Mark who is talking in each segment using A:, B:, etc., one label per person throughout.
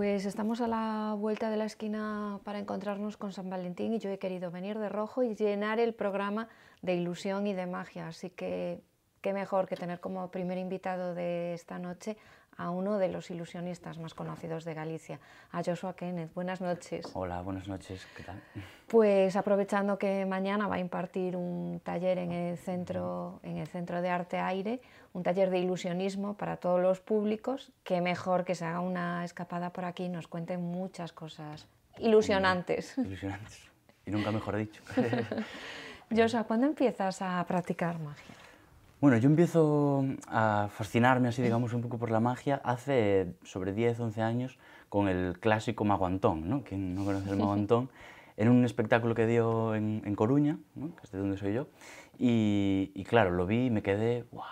A: Pues estamos a la vuelta de la esquina para encontrarnos con San Valentín y yo he querido venir de rojo y llenar el programa de ilusión y de magia. Así que qué mejor que tener como primer invitado de esta noche a uno de los ilusionistas más conocidos de Galicia, a Joshua Kenneth. Buenas noches.
B: Hola, buenas noches. ¿Qué tal?
A: Pues aprovechando que mañana va a impartir un taller en el Centro, en el centro de Arte Aire, un taller de ilusionismo para todos los públicos, qué mejor que se haga una escapada por aquí y nos cuente muchas cosas ilusionantes.
B: Ilusionantes. Y nunca mejor dicho.
A: Joshua, ¿cuándo empiezas a practicar magia?
B: Bueno, yo empiezo mm, a fascinarme así, digamos, un poco por la magia hace sobre 10, 11 años con el clásico Maguantón, ¿no? ¿Quién no conoce el Maguantón, en un espectáculo que dio en, Coruña, ¿no? que es de donde soy yo, y, claro, lo vi y me quedé, ¡guau!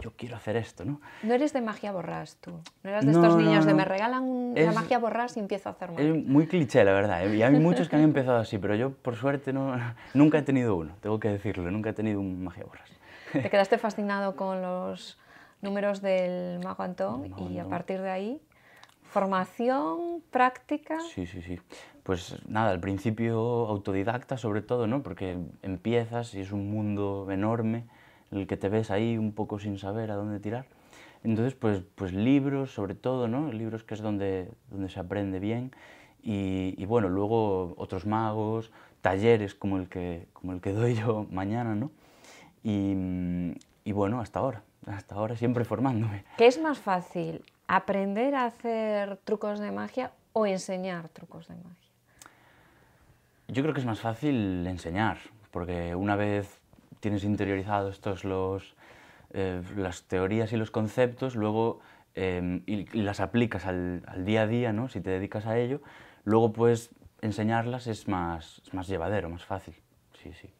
B: yo quiero hacer esto, ¿no?
A: No eres de magia borrás tú, no eras de estos niños de me regalan una magia borrás y empiezo a hacer magia.
B: Es muy cliché, la verdad, ¿eh? y hay muchos que han empezado así, pero yo por suerte nunca he tenido uno, tengo que decirlo, nunca he tenido un magia borrás. Te
A: quedaste fascinado con los números del mago Antón y a partir de ahí, formación, práctica.
B: Sí, sí, sí. Pues nada, al principio autodidacta sobre todo, ¿no? Porque empiezas y es un mundo enorme en el que te ves ahí un poco sin saber a dónde tirar. Entonces, pues, pues libros sobre todo, ¿no? Libros que es donde, donde se aprende bien. Y, y bueno, luego otros magos, talleres como el que, como el que doy yo mañana, ¿no? Y, bueno, hasta ahora, hasta ahora siempre formándome.
A: ¿Qué es más fácil, aprender a hacer trucos de magia o enseñar trucos de magia?
B: Yo creo que es más fácil enseñar, porque una vez tienes interiorizado estos los, eh, las teorías y los conceptos, luego em, y, las aplicas al, día a día, ¿no? si te dedicas a ello, luego pues enseñarlas es más, es más llevadero, más fácil. Sí, sí.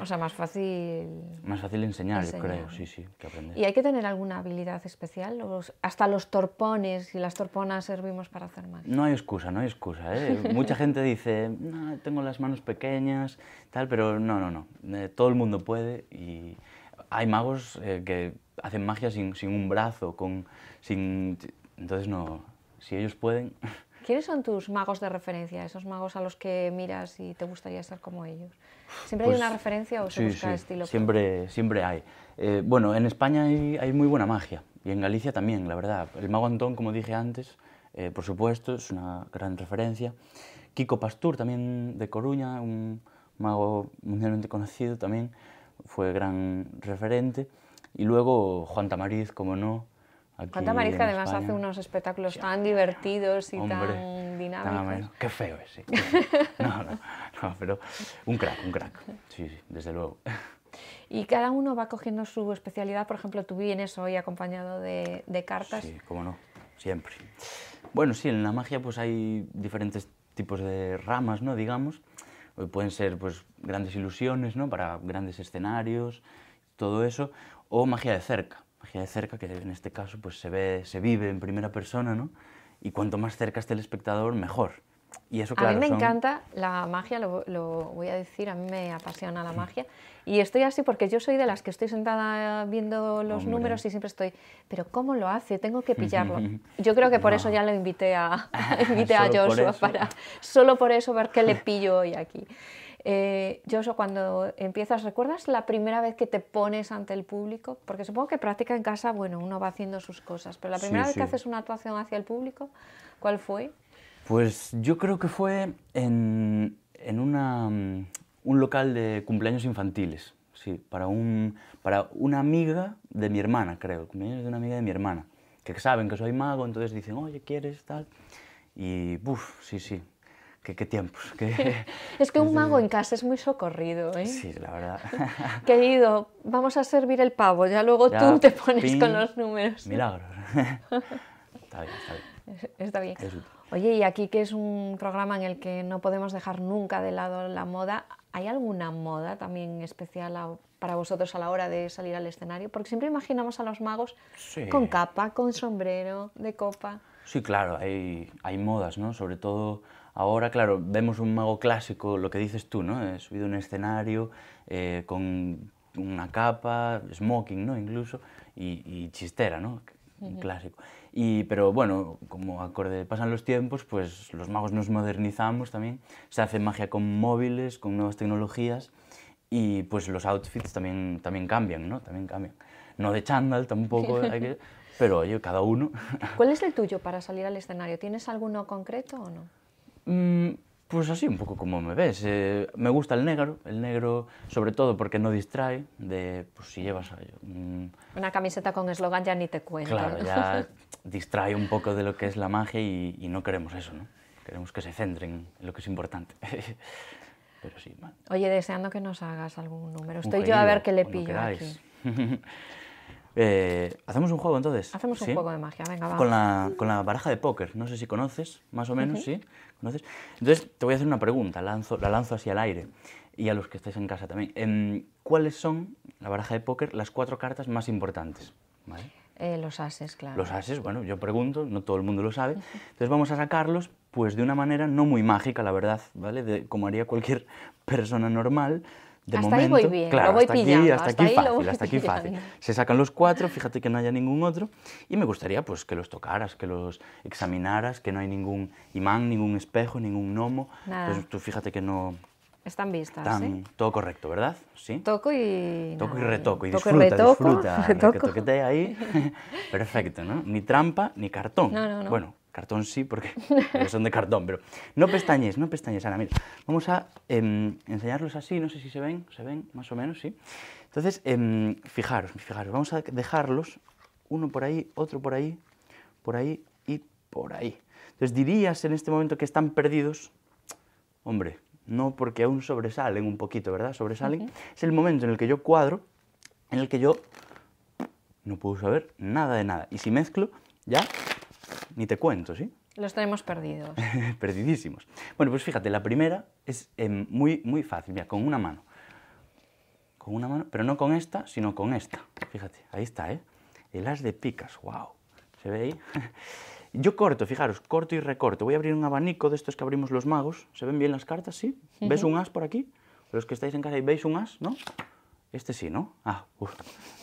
B: O
A: sea, más fácil...
B: más fácil enseñar, yo creo, sí, sí, que aprender. ¿Y
A: hay que tener alguna habilidad especial? hasta los torpones y las torponas servimos para hacer magia.
B: No hay excusa, no hay excusa. ¿eh? Mucha gente dice, tengo las manos pequeñas, tal, pero no, no, no. Eh, todo el mundo puede y hay magos eh, que hacen magia sin, sin un brazo, con, sin... Entonces no, si ellos pueden...
A: ¿Quiénes son tus magos de referencia? Esos magos a los que miras y te gustaría ser como ellos. ¿Siempre hay pues una referencia o se busca estilo? Siempre,
B: siempre hay. Eh, bueno, en España hay, muy buena magia y en Galicia también, la verdad. El mago Antón, como dije antes, eh, por supuesto, es una gran referencia. Kiko Pastur, también de Coruña, un mago mundialmente conocido también, fue gran referente. Y luego Juan Tamariz, como no, Cuánta Marisca además hace unos
A: espectáculos tan divertidos y tan dinámicos.
B: qué feo ese. No, no, pero un crack, un crack. Sí, sí, desde luego.
A: Y cada uno va cogiendo su especialidad. Por ejemplo, tú vienes hoy acompañado de, cartas. Sí,
B: cómo no, siempre. Bueno, sí, en la magia pues hay diferentes tipos de ramas, ¿no? Digamos. pueden ser pues grandes ilusiones, ¿no? Para grandes escenarios, todo eso. O magia de cerca de cerca, que en este caso pues, se, ve, se vive en primera persona, ¿no? y cuanto más cerca esté el espectador, mejor. Y eso, a mí me encanta
A: la magia, lo, voy a decir, a mí me apasiona la mm. magia. Y estoy así porque yo soy de las que estoy sentada viendo los números y siempre estoy, pero ¿cómo lo hace? Tengo que pillarlo. Yo creo que por eso ya lo invité a, invité a Joshua, para, solo por eso ver qué le pillo hoy aquí. Eh, yo cuando empiezas, ¿recuerdas la primera vez que te pones ante el público? Porque supongo que práctica en casa, bueno, uno va haciendo sus cosas, pero la primera vez que haces una actuación hacia el público, ¿cuál fue?
B: Pues yo creo que fue en, en una, mm, un local de cumpleaños infantiles, sí, para, un, para una amiga de mi hermana, creo, cumpleaños de una amiga de mi hermana, que saben que soy mago, entonces dicen, oye, ¿quieres tal? Y, uff, sí, sí, Qué, tiempos.
A: es que un mago en casa es muy socorrido, ¿eh? Sí,
B: la verdad.
A: Querido, vamos a servir el pavo, ya luego tú te pones con los números. Milagros.
C: está bien, está bien.
A: Está bien. Oye, y aquí que es un programa en el que no podemos dejar nunca de lado la moda, ¿hay alguna moda también especial para vosotros a la hora de salir al escenario? Porque siempre imaginamos a los magos con capa, con sombrero, de copa.
B: Sí, claro, hay, hay modas, ¿no? Sobre todo Ahora, claro, vemos un mago clásico, lo que dices tú, ¿no? He eh, subido un escenario eh, con una capa, smoking, ¿no? Incluso, y, chistera, ¿no? Un clásico. Y, pero bueno, como acorde pasan los tiempos, pues los magos nos modernizamos también, se hace magia con móviles, con nuevas tecnologías, y pues los outfits también, también cambian, ¿no? También cambian. No de chándal tampoco, pero oye, cada uno.
A: ¿Cuál es el tuyo para salir al escenario? ¿Tienes alguno concreto o no?
B: Mm, pues así, un poco como me ves. Eh, me gusta el negro, el negro sobre todo porque no distrae de, pues si llevas... Eh,
A: Una camiseta con eslogan ya ni te cuento.
B: distrae un poco de lo que es la magia y, no queremos eso, ¿no? Queremos que se centren en lo que es importante. Pero
A: Oye, deseando que nos hagas algún número. Estoy yo a ver qué le pillo aquí.
B: Eh, ¿Hacemos un juego entonces? Hacemos un juego de magia, venga, vamos. Con la, baraja de póker, no sé si conoces, más o menos, ¿sí? ¿Conoces? Entonces, te voy a hacer una pregunta, lanzo, la lanzo así al aire, y a los que estáis en casa también. Em, ¿Cuáles son, la baraja de póker, las cuatro cartas más importantes?
A: Eh, los ases, claro. Los
B: ases, bueno, yo pregunto, no todo el mundo lo sabe. Entonces vamos a sacarlos, pues de una manera no muy mágica, la verdad, ¿vale? como haría cualquier persona normal, hasta ahí voy bien, claro, lo voy hasta pillando. Aquí, hasta, aquí fácil, hasta aquí fácil. Se sacan los cuatro, fíjate que no haya ningún otro, y me gustaría pues que los tocaras, que los examinaras, que no hay ningún imán, ningún espejo, ningún gnomo. Nada. Pues tú fíjate que no...
A: Están vistas, están, ¿eh?
B: Todo correcto, ¿verdad? Sí. Toco
A: y... Toco y retoco, y disfruta, retoco, disfruta.
B: ahí. Perfecto, ¿no? Ni trampa, ni cartón. No, no, no. Bueno, cartón sí, porque son de cartón, pero no pestañes, no pestañes, Ana. Mira, vamos a em, enseñarlos así, no sé si se ven, se ven más o menos, sí. Entonces, em, fijaros, fijaros, vamos a dejarlos, uno por ahí, otro por ahí, por ahí y por ahí. Entonces, dirías en este momento que están perdidos, hombre, no porque aún sobresalen un poquito, ¿verdad? Sobresalen. Es el momento en el que yo cuadro, en el que yo no puedo saber nada de nada. Y si mezclo, ya ni te cuento, ¿sí?
A: Los tenemos perdidos.
B: Perdidísimos. Bueno, pues fíjate, la primera es em, muy, muy fácil, mira, con una mano. Con una mano, pero no con esta, sino con esta. Fíjate, ahí está, ¿eh? El as de picas, wow. ¿Se ve ahí? Yo corto, fijaros, corto y recorto. Voy a abrir un abanico de estos que abrimos los magos. ¿Se ven bien las cartas? ¿Sí? ¿Ves un as por aquí? Los que estáis en casa y veis un as, ¿no? Este sí, ¿no? Ah,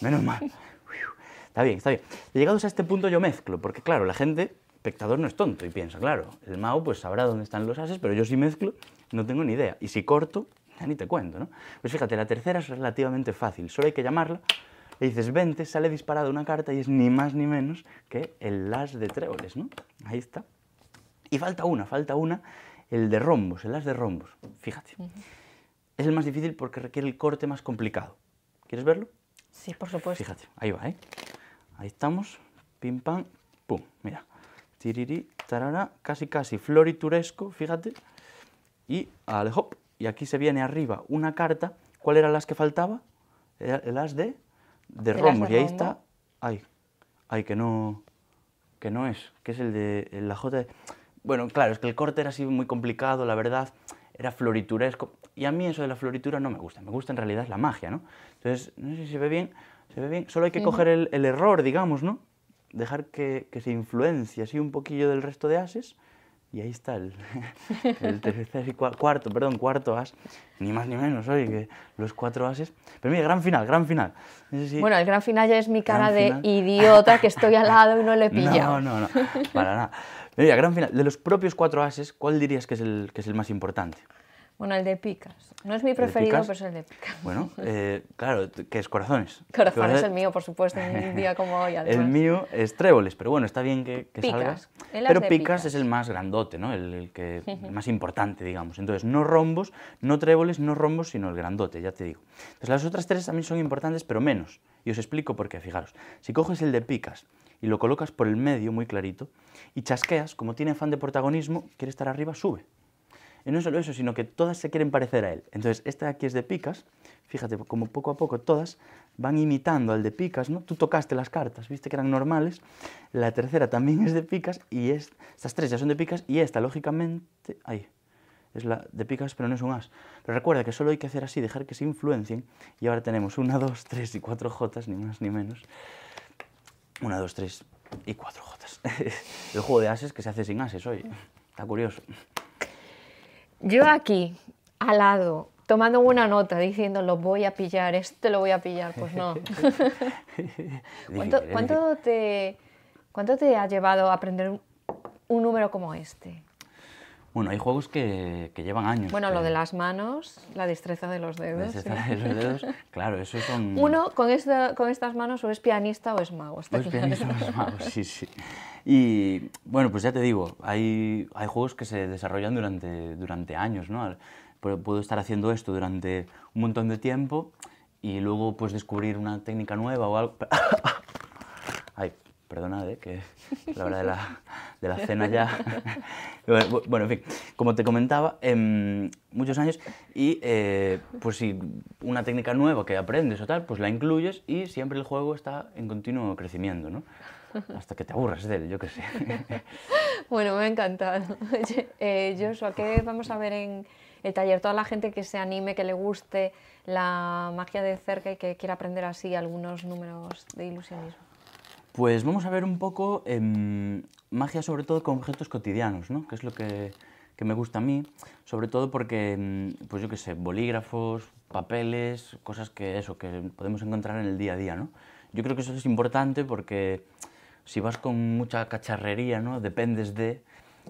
B: menos mal. está bien, está bien. Llegados a este punto yo mezclo, porque claro, la gente espectador no es tonto y piensa, claro, el Mao pues sabrá dónde están los ases, pero yo si mezclo no tengo ni idea. Y si corto, ya ni te cuento, ¿no? Pues fíjate, la tercera es relativamente fácil, solo hay que llamarla y dices 20, sale disparada una carta y es ni más ni menos que el as de tréboles, ¿no? Ahí está. Y falta una, falta una, el de rombos, el as de rombos, fíjate. Es el más difícil porque requiere el corte más complicado. ¿Quieres verlo? Sí, por supuesto. Fíjate, ahí va, ¿eh? Ahí estamos, pim pam, pum, mira tiriri, tarara, casi casi florituresco, fíjate, y y aquí se viene arriba una carta, ¿cuál era las que faltaba? el as de, de y ahí está, ay, ay, que no, que no es, que es el de la J Bueno, claro, es que el corte era así muy complicado, la verdad, era florituresco, y a mí eso de la floritura no me gusta, me gusta en realidad la magia, ¿no? Entonces, no sé si se ve bien, se ve bien, solo hay que coger el error, digamos, ¿no? dejar que, que se influencie así un poquillo del resto de ases y ahí está el, el tercer y cuarto, perdón, cuarto as, ni más ni menos, que los cuatro ases. Pero mira, gran final, gran final. bueno, el
A: gran final ya es mi cara de idiota que estoy al lado y no le pilla No, no, no, para
B: nada. Mira, gran final, de los propios cuatro ases, ¿cuál dirías que es el, que es el más importante?
A: Bueno, el de picas. No es mi preferido, pero es el de picas. Bueno,
B: eh, claro, que es corazones. Corazones es el mío, por supuesto, en un día como hoy. El mío es tréboles, pero bueno, está bien que, salgas. Pero picas, es el más grandote, ¿no? El, que, más importante, digamos. Entonces, no rombos, no tréboles, no rombos, sino el grandote, ya te digo. Entonces, las otras tres también son importantes, pero menos. Y os explico por qué, fijaros. Si coges el de picas y lo colocas por el medio, muy clarito, y chasqueas, como tiene fan de protagonismo, quiere estar arriba, sube. Y no solo eso, sino que todas se quieren parecer a él. Entonces, esta aquí es de picas. Fíjate, como poco a poco todas van imitando al de picas, ¿no? Tú tocaste las cartas, viste que eran normales. La tercera también es de picas y es, estas tres ya son de picas y esta, lógicamente, ahí, es la de picas, pero no es un as. Pero recuerda que solo hay que hacer así, dejar que se influencien. Y ahora tenemos una, dos, tres y cuatro jotas, ni más ni menos. Una, dos, tres y cuatro jotas. El juego de ases que se hace sin ases hoy. Está curioso.
D: Yo
A: aquí, al lado, tomando una nota diciendo lo voy a pillar, este lo voy a pillar, pues no.
C: ¿eh? ¿Cuánto,
A: te, ¿Cuánto te ha llevado a aprender un número como este?
B: Bueno, hay juegos que, llevan años. Bueno,
A: lo de las manos, la destreza de los dedos. La destreza de los dedos,
B: claro, eso son... Uno
A: con, estas manos o es pianista o es mago. es mago, sí,
B: sí. Y bueno, pues ya te digo, hay, hay juegos que se desarrollan durante, durante años, ¿no? Pues puedo estar haciendo esto durante un montón de tiempo y luego pues descubrir una técnica nueva o algo... Perdona, ¿eh? que es la hora de la, cena ya. bueno, en fin, como te comentaba, em, muchos años y eh, pues si una técnica nueva que aprendes o tal, pues la incluyes y siempre el juego está en continuo crecimiento, ¿no? Hasta que te aburras de él, yo qué sé.
A: bueno, me ha encantado. Eh, Joshua, ¿qué vamos a ver en el taller? Toda la gente que se anime, que le guste la magia de cerca y que quiera aprender así algunos números de ilusionismo.
B: Pues vamos a ver un poco eh, magia sobre todo con objetos cotidianos, ¿no? que es lo que, que me gusta a mí, sobre todo porque, em, pues yo qué sé, bolígrafos, papeles, cosas que eso, que podemos encontrar en el día a día, ¿no? Yo creo que eso es importante porque si vas con mucha cacharrería, ¿no? Dependes de...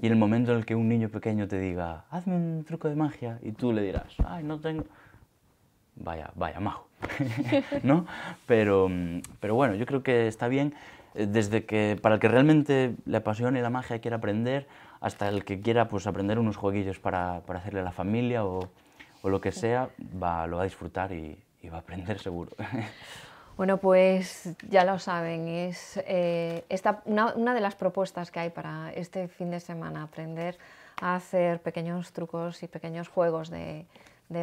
B: Y el momento en el que un niño pequeño te diga, hazme un truco de magia, y tú le dirás, ay, no tengo... Vaya, vaya, majo. ¿no? Mm, pero, bueno, yo creo que está bien eh, desde que para el que realmente la pasión y la magia quiera aprender hasta el que quiera pues, aprender unos jueguillos para, hacerle a la familia o, lo que sea va, lo va a disfrutar y, va a aprender seguro
A: bueno pues ya lo saben es eh, una, de las propuestas que hay para este fin de semana aprender a hacer pequeños trucos y pequeños juegos de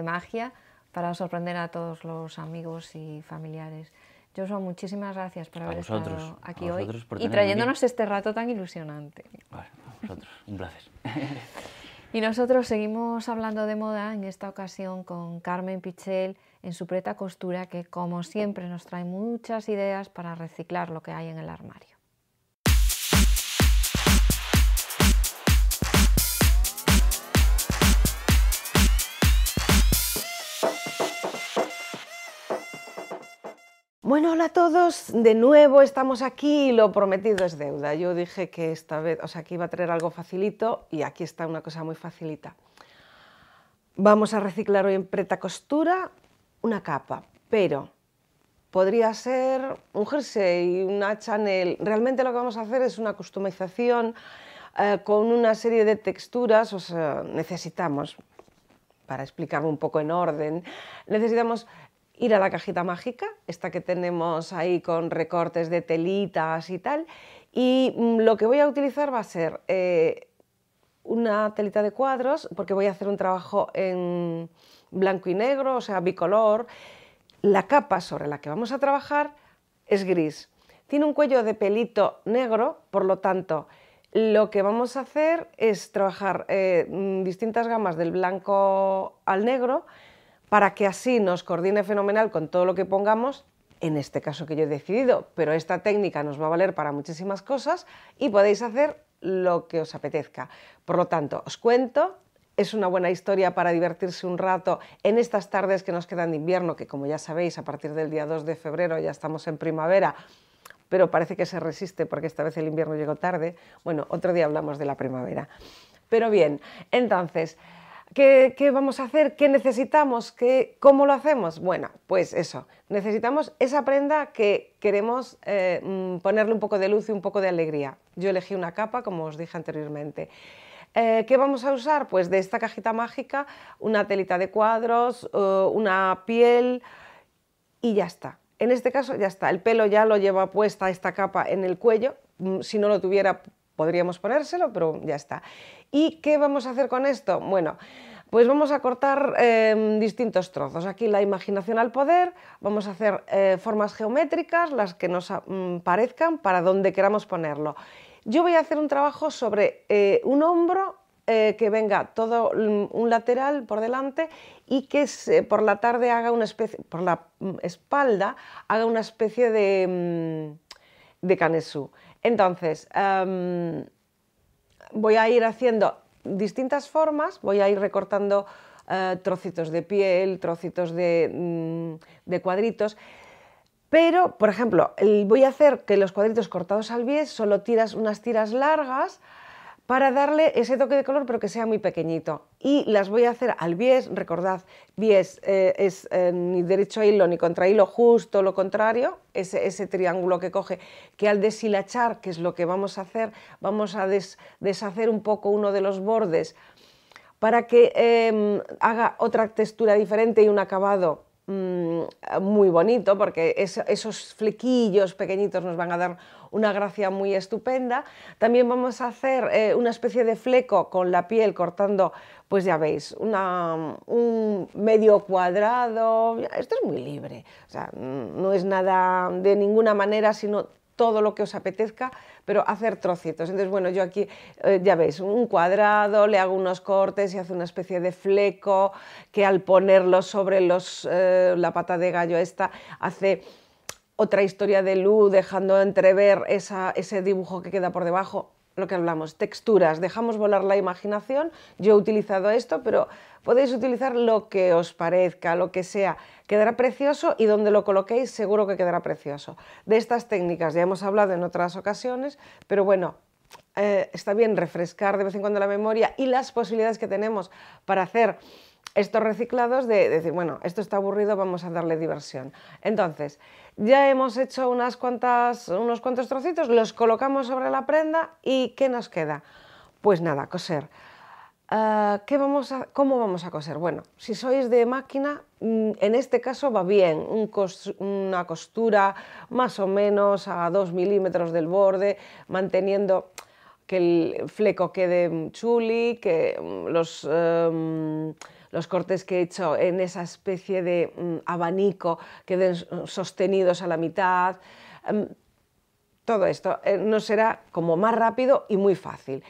A: magia para sorprender a todos los amigos y familiares. Joshua, muchísimas gracias por haber vosotros, estado aquí hoy y trayéndonos este rato tan ilusionante. a vosotros,
B: un placer.
A: y nosotros seguimos hablando de moda, en esta ocasión con Carmen Pichel en su preta costura, que como siempre nos trae muchas ideas para reciclar lo que hay en el armario.
E: Bueno, hola a todos, de nuevo estamos aquí, y lo prometido es deuda. Yo dije que esta vez, o sea, iba a traer algo facilito y aquí está una cosa muy facilita. Vamos a reciclar hoy en preta costura una capa, pero podría ser un jersey, una Chanel. Realmente lo que vamos a hacer es una customización eh, con una serie de texturas, o necesitamos para explicarlo un poco en orden, necesitamos ir a la cajita mágica, esta que tenemos ahí con recortes de telitas y tal. Y mm, lo que voy a utilizar va a ser eh, una telita de cuadros, porque voy a hacer un trabajo en blanco y negro, o sea, bicolor. La capa sobre la que vamos a trabajar es gris. Tiene un cuello de pelito negro, por lo tanto, lo que vamos a hacer es trabajar eh, mm, distintas gamas del blanco al negro para que así nos coordine fenomenal con todo lo que pongamos en este caso que yo he decidido, pero esta técnica nos va a valer para muchísimas cosas y podéis hacer lo que os apetezca. Por lo tanto, os cuento, es una buena historia para divertirse un rato en estas tardes que nos quedan de invierno, que como ya sabéis, a partir del día 2 de febrero ya estamos en primavera, pero parece que se resiste porque esta vez el invierno llegó tarde. Bueno, otro día hablamos de la primavera. Pero bien, entonces... ¿Qué, vamos a hacer? ¿Qué necesitamos? ¿Qué, ¿Cómo lo hacemos? Bueno, pues eso, necesitamos esa prenda que queremos eh, mm, ponerle un poco de luz y un poco de alegría. Yo elegí una capa, como os dije anteriormente. Eh, ¿Qué vamos a usar? Pues de esta cajita mágica, una telita de cuadros, una piel y ya está. En este caso ya está, el pelo ya lo lleva puesta esta capa en el cuello, mm, si no lo tuviera podríamos ponérselo, pero ya está. ¿Y qué vamos a hacer con esto? Bueno, pues vamos a cortar em, distintos trozos. Aquí la imaginación al poder, vamos a hacer eh, formas geométricas, las que nos mm, parezcan, para donde queramos ponerlo. Yo voy a hacer un trabajo sobre eh, un hombro eh, que venga todo mm, un lateral por delante y que por la tarde haga una especie, por la mm, espalda haga una especie de canesú. Entonces, em, voy a ir haciendo distintas formas, voy a ir recortando eh, trocitos de piel, trocitos de, mm, cuadritos. Pero, por ejemplo, voy a hacer que los cuadritos cortados al bies solo tiras unas tiras largas para darle ese toque de color pero que sea muy pequeñito. Y las voy a hacer al bies, recordad, bies eh, es eh, ni derecho a hilo ni contra hilo, justo lo contrario, ese, ese, triángulo que coge, que al deshilachar, que es lo que vamos a hacer, vamos a deshacer un poco uno de los bordes para que em, haga otra textura diferente y un acabado mm, muy bonito, porque esos flequillos pequeñitos nos van a dar una gracia muy estupenda. También vamos a hacer eh, una especie de fleco con la piel cortando, pues ya veis, un medio cuadrado. Esto es muy libre, o sea, no es nada de ninguna manera, sino todo lo que os apetezca, pero hacer trocitos. Entonces, bueno, yo aquí, eh, ya veis, un cuadrado, le hago unos cortes y hace una especie de fleco que al ponerlo sobre los, eh, la pata de gallo esta hace otra historia de luz, dejando entrever ese dibujo que queda por debajo lo que hablamos, texturas, dejamos volar la imaginación. Yo he utilizado esto, pero podéis utilizar lo que os parezca, lo que sea. Quedará precioso y donde lo coloquéis seguro que quedará precioso. De estas técnicas ya hemos hablado en otras ocasiones, pero bueno, eh, está bien refrescar de vez en cuando la memoria y las posibilidades que tenemos para hacer estos reciclados de, decir, bueno, esto está aburrido, vamos a darle diversión. Entonces, ya hemos hecho unas cuantas, unos cuantos trocitos, los colocamos sobre la prenda y ¿qué nos queda? Pues nada, coser. Ah, ¿qué vamos a, ¿Cómo vamos a coser? Bueno, si sois de máquina, mm, en este caso va bien, una costura más o menos a 2 milímetros del borde, manteniendo que el fleco quede chuli, que mm, los... Em, los cortes que he hecho en esa especie de mm, abanico, queden sostenidos a la mitad. Em, todo esto eh, nos será como más rápido y muy fácil.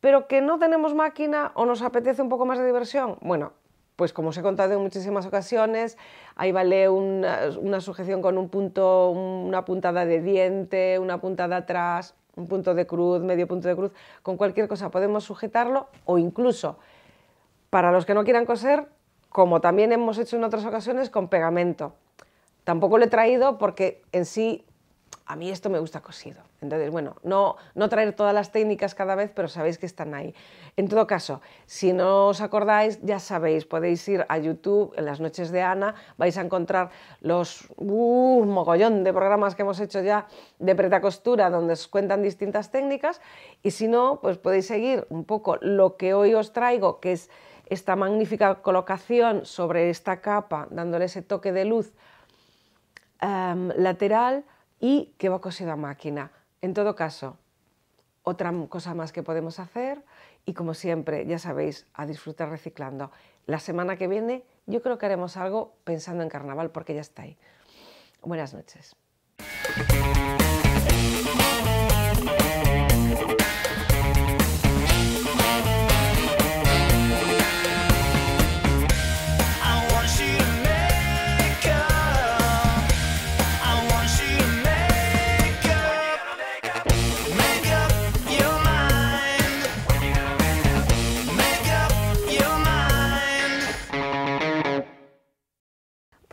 E: Pero que no tenemos máquina o nos apetece un poco más de diversión, bueno, pues como os he contado en muchísimas ocasiones, ahí vale una, eh, una, sujeción con un punto, una puntada de diente, una puntada atrás, un punto de cruz, medio punto de cruz, con cualquier cosa podemos sujetarlo o incluso para los que no quieran coser, como también hemos hecho en otras ocasiones, con pegamento. Tampoco lo he traído porque en sí a mí esto me gusta cosido. Entonces, bueno, no, no traer todas las técnicas cada vez, pero sabéis que están ahí. En todo caso, si no os acordáis, ya sabéis, podéis ir a YouTube en las noches de Ana, vais a encontrar los uh, mogollón de programas que hemos hecho ya de preta costura, donde os cuentan distintas técnicas. Y si no, pues podéis seguir un poco lo que hoy os traigo, que es esta magnífica colocación sobre esta capa, dándole ese toque de luz em, lateral y que va cosido a máquina. En todo caso, otra cosa más que podemos hacer y como siempre, ya sabéis, a disfrutar reciclando. La semana que viene yo creo que haremos algo pensando en carnaval porque ya está ahí. Buenas noches.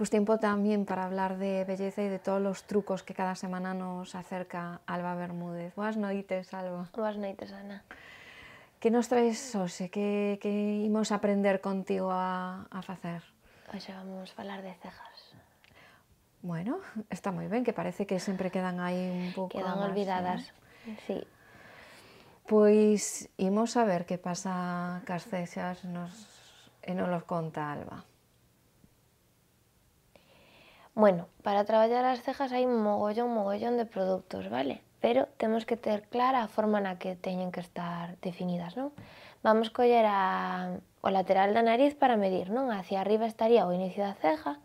A: pues tiempo también para hablar de belleza y de todos los trucos que cada semana nos acerca Alba Bermúdez. Buenas noches, Alba. Buenas noches, Ana. ¿Qué nos traes hoxe? ¿Qué íbamos a aprender contigo a, hacer?
D: Hoy vamos a hablar de cejas.
A: Bueno, está muy bien, que parece que siempre quedan ahí un poco. Quedan olvidadas, sí. Pues íbamos a ver qué pasa con las nos, y e nos los conta
D: Alba. Bueno, para traballar as cejas hai un mogollón, mogollón de produtos, vale? Pero temos que ter clara a forma na que teñen que estar definidas, non? Vamos coller a, o lateral da nariz para medir, non? Hacia arriba estaría o inicio da ceja.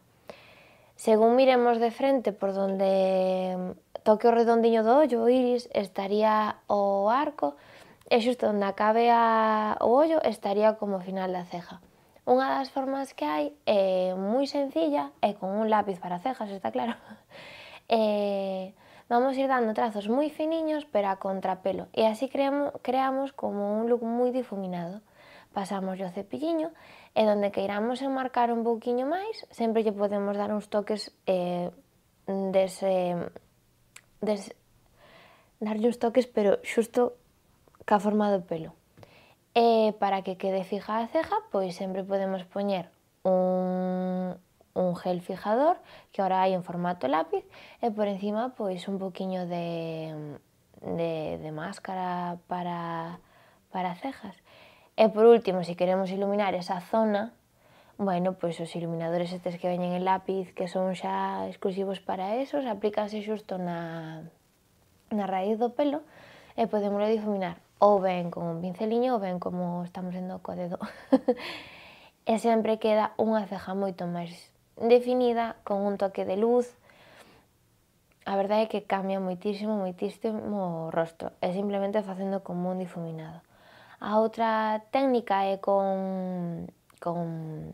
D: Según miremos de frente por donde toque o redondiño do ollo, o iris, estaría o arco, e xusto onde acabe a, o ollo estaría como final da ceja. Unha das formas que hai é moi sencilla é con un lápiz para cejas, está claro. É, vamos ir dando trazos moi finiños pero a contrapelo e así creamos, creamos como un look moi difuminado. Pasamos o cepilliño e donde queiramos enmarcar un pouquiño máis sempre lle podemos dar uns toques eh, dese, des, darlle uns toques pero xusto ca forma do pelo. Eh, para que quede fija la ceja, pues siempre podemos poner un, gel fijador que ahora hay en formato lápiz y eh, por encima pues un poquito de, máscara para, cejas. Y eh, por último, si queremos iluminar esa zona, bueno, pues los iluminadores estos que ven en el lápiz que son ya exclusivos para esos, aplicase justo na, una raíz de pelo y podemos difuminar ou ben con un pinceliño ou ben como estamos vendo co dedo. e sempre queda unha ceja moito máis definida, con un toque de luz. A verdade é que cambia moitísimo, moitísimo o rostro, É simplemente facendo como un difuminado. A outra técnica é con con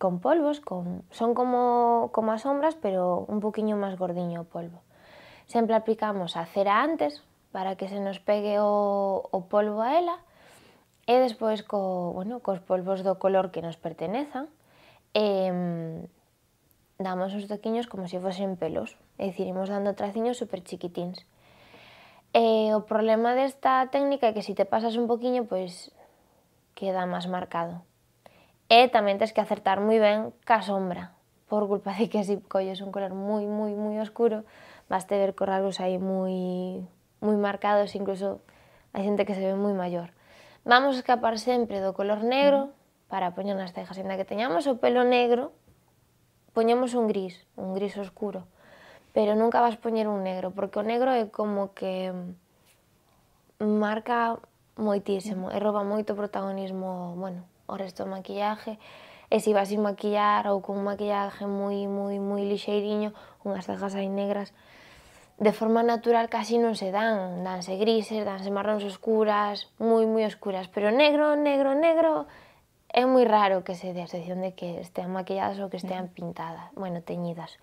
D: con polvos, con son como como as sombras, pero un poquiño máis gordiño o polvo. Sempre aplicamos a cera antes, para que se nos pegue o, o polvo a ela e despois co, bueno, cos polvos do color que nos pertenezan e, damos os toquiños como se fosen pelos é dicir, imos dando traciños super chiquitins e o problema desta técnica é que se si te pasas un poquinho pois queda máis marcado e tamén tens que acertar moi ben ca sombra por culpa de que se si colles un color moi, moi, moi oscuro, vas te ver corralos aí moi moi marcados, incluso hai xente que se ve moi maior. Vamos escapar sempre do color negro para poñer nas cejas. ainda que teñamos o pelo negro, poñemos un gris, un gris oscuro, pero nunca vas poñer un negro, porque o negro é como que mm, marca moitísimo e rouba moito protagonismo, bueno, o resto do maquillaje. e se vas sin maquillar ou con un maquillaje moi, moi, moi lixeiriño, unhas cejas aí negras, de forma natural casi no se dan. Danse grises, danse marrones oscuras, muy, muy oscuras. Pero negro, negro, negro, es muy raro que se dé, a excepción de que estén maquilladas o que estén pintadas, bueno, teñidas.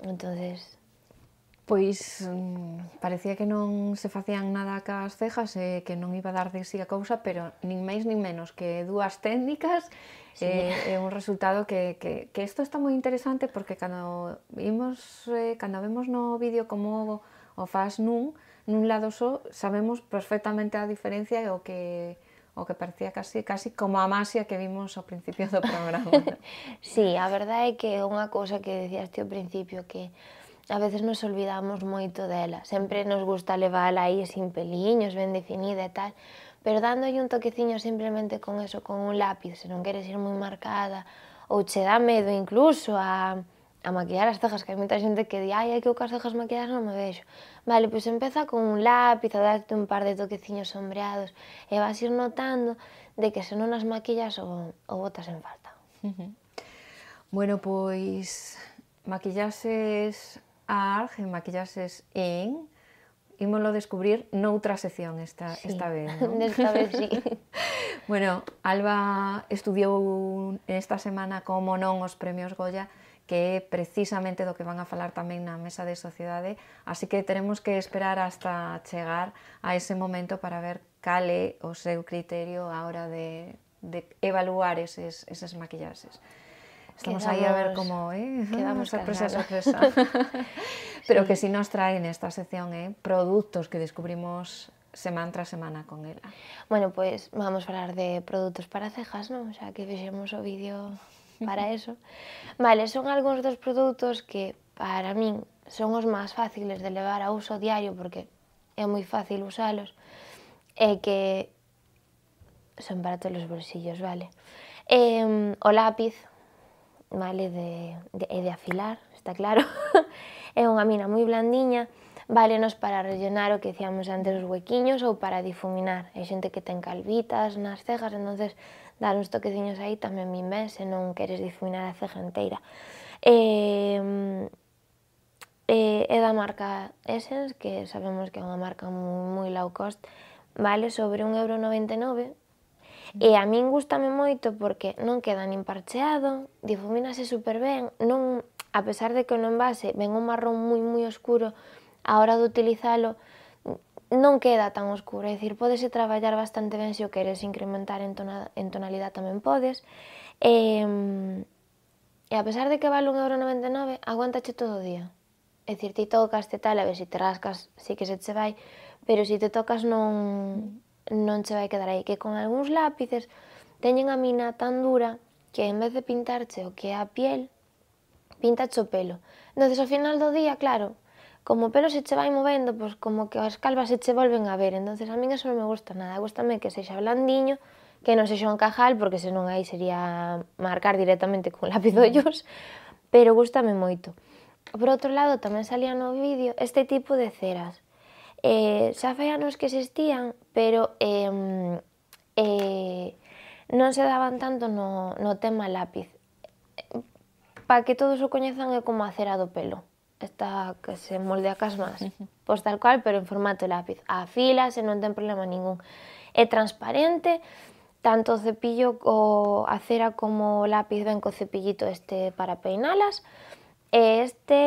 D: Entonces, Pois mm, parecía que non se facían nada cas cejas
A: e que non iba a dar de si sí a cousa, pero nin máis nin menos que dúas técnicas sí. e, eh, e un resultado que, que, que isto está moi interesante porque cando vimos, eh, cando vemos no vídeo como o, o faz nun, nun lado só, sabemos perfectamente a diferencia e o que o que parecía casi casi como a masia que vimos ao principio do
D: programa. sí, a verdade é que é unha cousa que decías ti ao principio que a veces nos olvidamos moito dela. Sempre nos gusta levála aí sin peliños, ben definida e tal, pero dándolle un toqueciño simplemente con eso, con un lápiz, se non queres ir moi marcada, ou che dá medo incluso a, a maquillar as cejas, que hai moita xente que di, ai, hai que o cejas maquilladas non me vexo. Vale, pois empeza con un lápiz, a darte un par de toqueciños sombreados, e vas ir notando de que se non as maquillas ou, o botas en falta. Uh -huh. Bueno, pois maquillaxes
A: ARG en Maquillaxes IN, ímolo descubrir noutra sección esta, sí. esta vez, non? Nesta vez, sí. bueno, Alba estudiou esta semana como non os premios Goya, que é precisamente do que van a falar tamén na mesa de sociedade, así que teremos que esperar hasta chegar a ese momento para ver cale o seu criterio a hora de, de evaluar eses, eses maquillaxes.
C: Estamos ahí a ver cómo, ¿eh? Quedamos sorpresa, sorpresa.
A: Pero que sí nos traen esta sección, ¿eh? Productos que descubrimos semana tras semana
D: con él. Bueno, pues vamos a hablar de productos para cejas, ¿no? O sea, que fixemos o vídeo para eso. Vale, son algunos de los productos que para mí son los más fáciles de llevar a uso diario porque es muy fácil usarlos. Eh, que son para todos bolsillos, vale. Em, o lápiz, vale, de, de, é eh, de afilar, está claro. é unha mina moi blandiña, válenos para rellenar o que dicíamos antes os huequiños ou para difuminar. Hai xente que ten calvitas nas cejas, entonces dar uns toqueciños aí tamén min ben se non queres difuminar a ceja enteira. Eh, eh, é da marca Essence, que sabemos que é unha marca moi, moi low cost, vale sobre 1,99€ E a min gustame moito porque non queda nin parcheado, difumínase super ben, non, a pesar de que no envase ven un marrón moi moi oscuro, a hora de utilizalo non queda tan oscuro, é dicir, podese traballar bastante ben se o queres incrementar en, tona, en tonalidade tamén podes. E, e a pesar de que vale 1,99€, aguantache todo o día. É dicir, ti tocas te tal, a ver se si te rascas, si que se te vai, pero se si te tocas non non che vai quedar aí, que con algúns lápices teñen a mina tan dura que en vez de pintarche o que é a piel, pinta o pelo. Entonces ao final do día, claro, como o pelo se che vai movendo, pois como que as calvas se che volven a ver. Entonces a min eso non me gusta nada, gustame que sexa blandiño, que non sexa un cajal, porque senón aí sería marcar directamente con lápiz ollos, pero gustame moito. Por outro lado, tamén salía no vídeo este tipo de ceras, eh, xa fai anos que existían, pero eh, eh, non se daban tanto no, no tema lápiz. Pa que todos o coñezan é como a cera do pelo. Esta que se moldea cas más. Pois tal cual, pero en formato lápiz. A fila, se non ten problema ningún. É transparente, tanto o cepillo co a cera como o lápiz ven co cepillito este para peinalas. E E este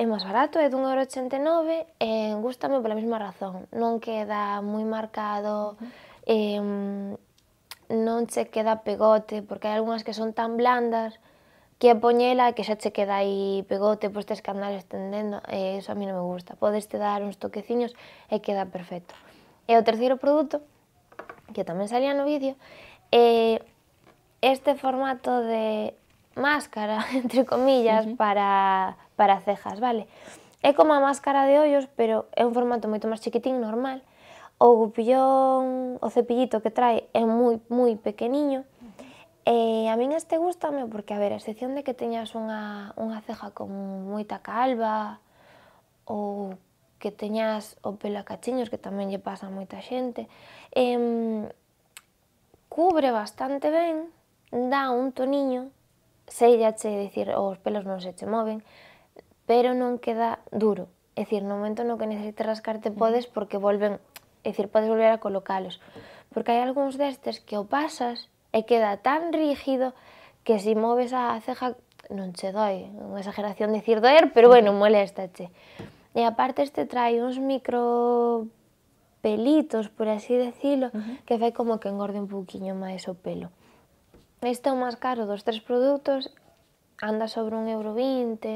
D: é máis barato, é dun euro 89 e gustame pola mesma razón. Non queda moi marcado, e, non che queda pegote, porque hai algunhas que son tan blandas que a poñela que xa che queda aí pegote, pois tes que andar estendendo, e iso a mí non me gusta. Podes te dar uns toqueciños e queda perfecto. E o terceiro produto, que tamén salía no vídeo, é eh, este formato de máscara, entre comillas, uh -huh. para, para cejas, vale? É como a máscara de ollos, pero é un formato moito máis chiquitín, normal. O gupillón, o cepillito que trae é moi, moi pequeniño. E a min este gustame porque, a ver, a excepción de que teñas unha, unha ceja con moita calva ou que teñas o pelo a cachiños, que tamén lle pasa a moita xente, em, cubre bastante ben, dá un toniño sei ya che dicir oh, os pelos non se che moven, pero non queda duro. É dicir, no momento no que necesites rascarte mm. podes porque volven, é dicir, podes volver a colocalos. Porque hai algúns destes que o pasas e queda tan rígido que si moves a ceja non che doi, unha exageración dicir doer, pero bueno, mm. che. E aparte este trae uns micro pelitos, por así decirlo, uh -huh. que fai como que engorde un poquinho máis o pelo. Este é o máis caro dos tres produtos, anda sobre un euro vinte,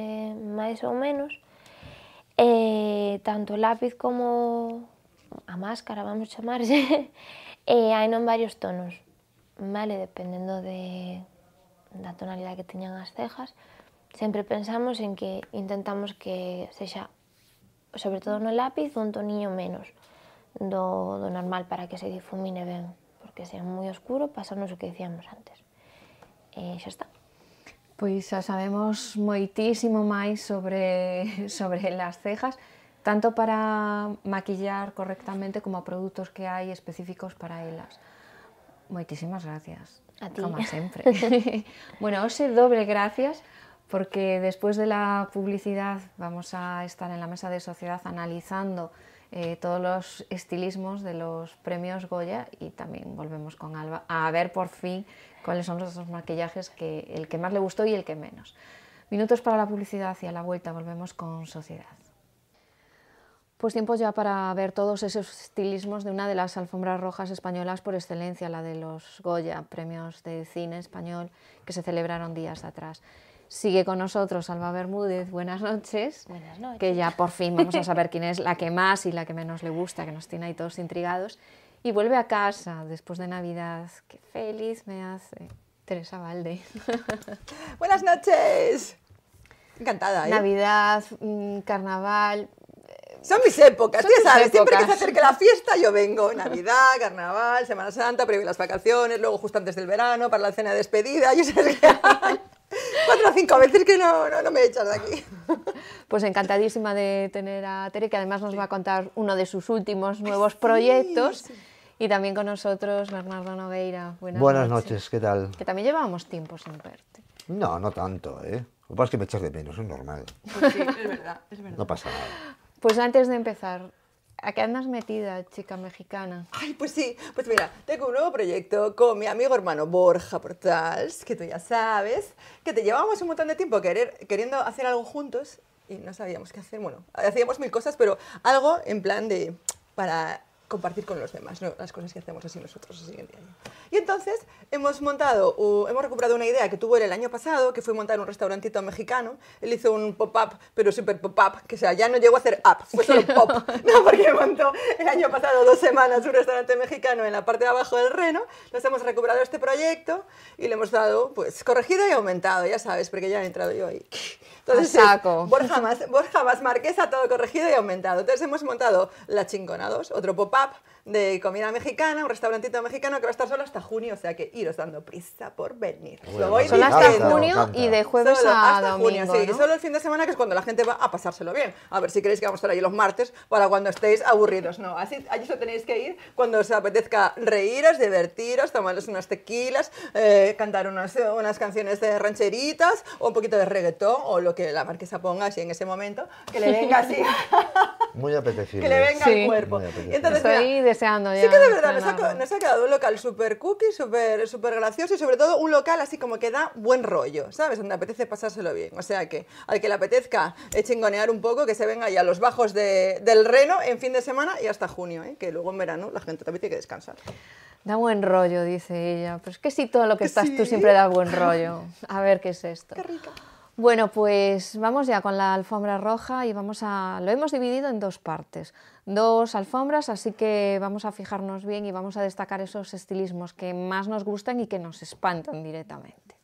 D: máis ou menos. E tanto o lápiz como a máscara, vamos chamarse, e hai non varios tonos, vale, dependendo de da tonalidade que teñan as cejas. Sempre pensamos en que intentamos que sexa, sobre todo no lápiz, un toniño menos do, do normal para que se difumine ben, porque se é moi oscuro, pasanos o que dicíamos antes. e
A: ya está. pues xa sabemos moitísimo más sobre, sobre las cejas, tanto para maquillar correctamente como productos que hay específicos para elas. muchísimas gracias. A ti. Como sempre. bueno, os doble gracias porque después de la publicidad vamos a estar en la mesa de sociedad analizando eh, todos los estilismos de los premios Goya y también volvemos con Alba a ver por fin cuáles son los maquillajes que el que más le gustó y el que menos. Minutos para la publicidad y a la vuelta volvemos con sociedad. Pues tiempo ya para ver todos esos estilismos de una de las alfombras rojas españolas por excelencia, la de los Goya, premios de cine español que se celebraron días atrás. Sigue con nosotros Alba Bermúdez, buenas noches. Buenas noches. Que ya por fin vamos a saber quién es la que más y la que menos le gusta, que nos tiene ahí todos intrigados y vuelve a casa después de Navidad. Qué feliz me hace Teresa Valde.
F: Buenas noches. Encantada. ¿eh? Navidad, mm, carnaval. Eh, son mis épocas, Tú ya sabes, siempre que se acerca la fiesta yo vengo. Navidad, carnaval, Semana Santa, previo las vacaciones, luego justo antes del verano para la cena de despedida. Yo sé que cuatro o cinco veces que no, no, me echas de aquí. Pues encantadísima
A: de tener a Tere, que además nos va a contar uno de sus últimos nuevos proyectos. Y también con nosotros Bernardo Nogueira. Buenas, Buenas noches. ¿qué tal? Que también llevábamos tiempo sin
G: verte. No, no tanto, ¿eh? Lo que pasa es que me echas de menos, es normal. Pues sí, es verdad, es verdad. No
F: pasa
C: nada.
A: Pues antes de empezar, ¿A qué andas metida, chica mexicana?
F: Ay, pues sí, pues mira, tengo un nuevo proyecto con mi amigo hermano Borja Portals, que tú ya sabes, que te llevábamos un montón de tiempo querer, queriendo hacer algo juntos y no sabíamos qué hacer. Bueno, hacíamos mil cosas, pero algo en plan de para compartir con los demás las cosas que hacemos así nosotros el Y entonces hemos montado, o hemos recuperado una idea que tuvo él el año pasado, que fue montar un restaurantito mexicano. Él hizo un pop-up, pero súper pop-up, que sea, ya no llegó a hacer up, fue solo pop, ¿no? porque montó el año pasado dos semanas un restaurante mexicano en la parte de abajo del Reno. Nos hemos recuperado este proyecto y le hemos dado, pues, corregido y aumentado, ya sabes, porque ya he entrado yo ahí. Entonces, saco. Eh, Borja, más, Marquesa, todo corregido y aumentado. Entonces hemos montado la chingona 2, otro pop-up de comida mexicana, un restaurantito mexicano que va a estar solo hasta junio, o sea que iros dando prisa por venir. Ah, lo voy solo hasta junio y de jueves a domingo, Junio, sí, solo el fin de semana que es cuando la gente va a pasárselo bien. A ver si queréis que vamos a estar allí los martes para cuando estéis aburridos, no. Así allí solo tenéis que ir cuando os apetezca reíros, divertiros, tomaros unas tequilas, eh, cantar unas, unas canciones de rancheritas o un poquito de reggaetón o lo que la marquesa ponga así en ese momento, que le venga así.
G: Muy apetecible. que le venga al cuerpo. Muy entonces,
F: deseando ya. Sí que de verdad nos ha, quedado un local súper cookie, súper super gracioso y sobre todo un local así como que da buen rollo, ¿sabes? Donde apetece pasárselo bien. O sea que al que le apetezca chingonear un poco, que se venga ya a los bajos del Reno en fin de semana y hasta junio, ¿eh? que luego en verano la gente también tiene que descansar.
A: Da buen rollo, dice ella. Pero es que sí, todo lo que estás tú siempre da buen rollo. A ver qué es esto. Qué rica. Bueno, pues vamos ya con la alfombra roja y vamos a... Lo hemos dividido en dos partes dos alfombras, así que vamos a fijarnos bien y vamos a destacar esos estilismos que más nos gustan y que nos espantan directamente.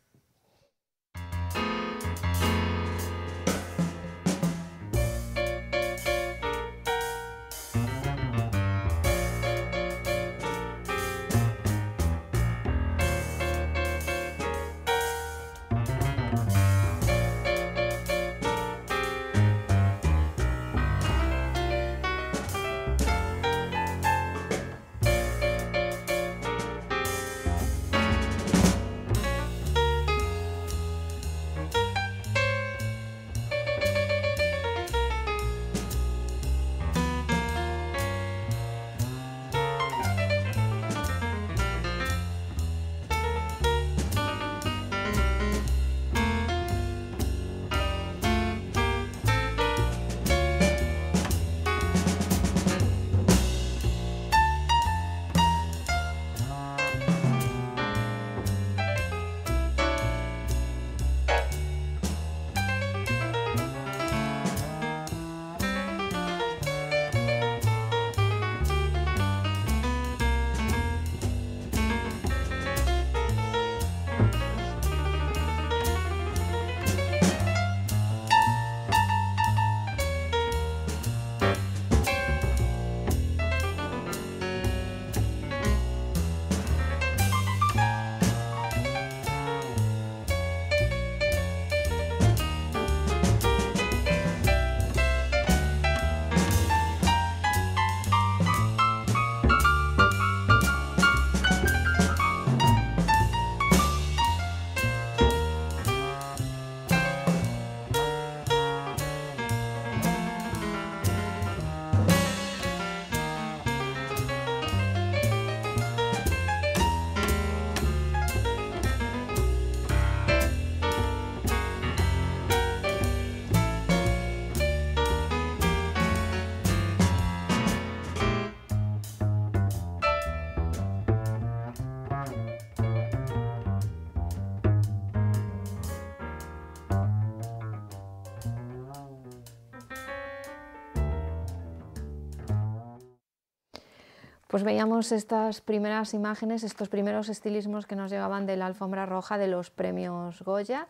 A: pues veíamos estas primeras imágenes, estos primeros estilismos que nos llegaban de la alfombra roja de los premios Goya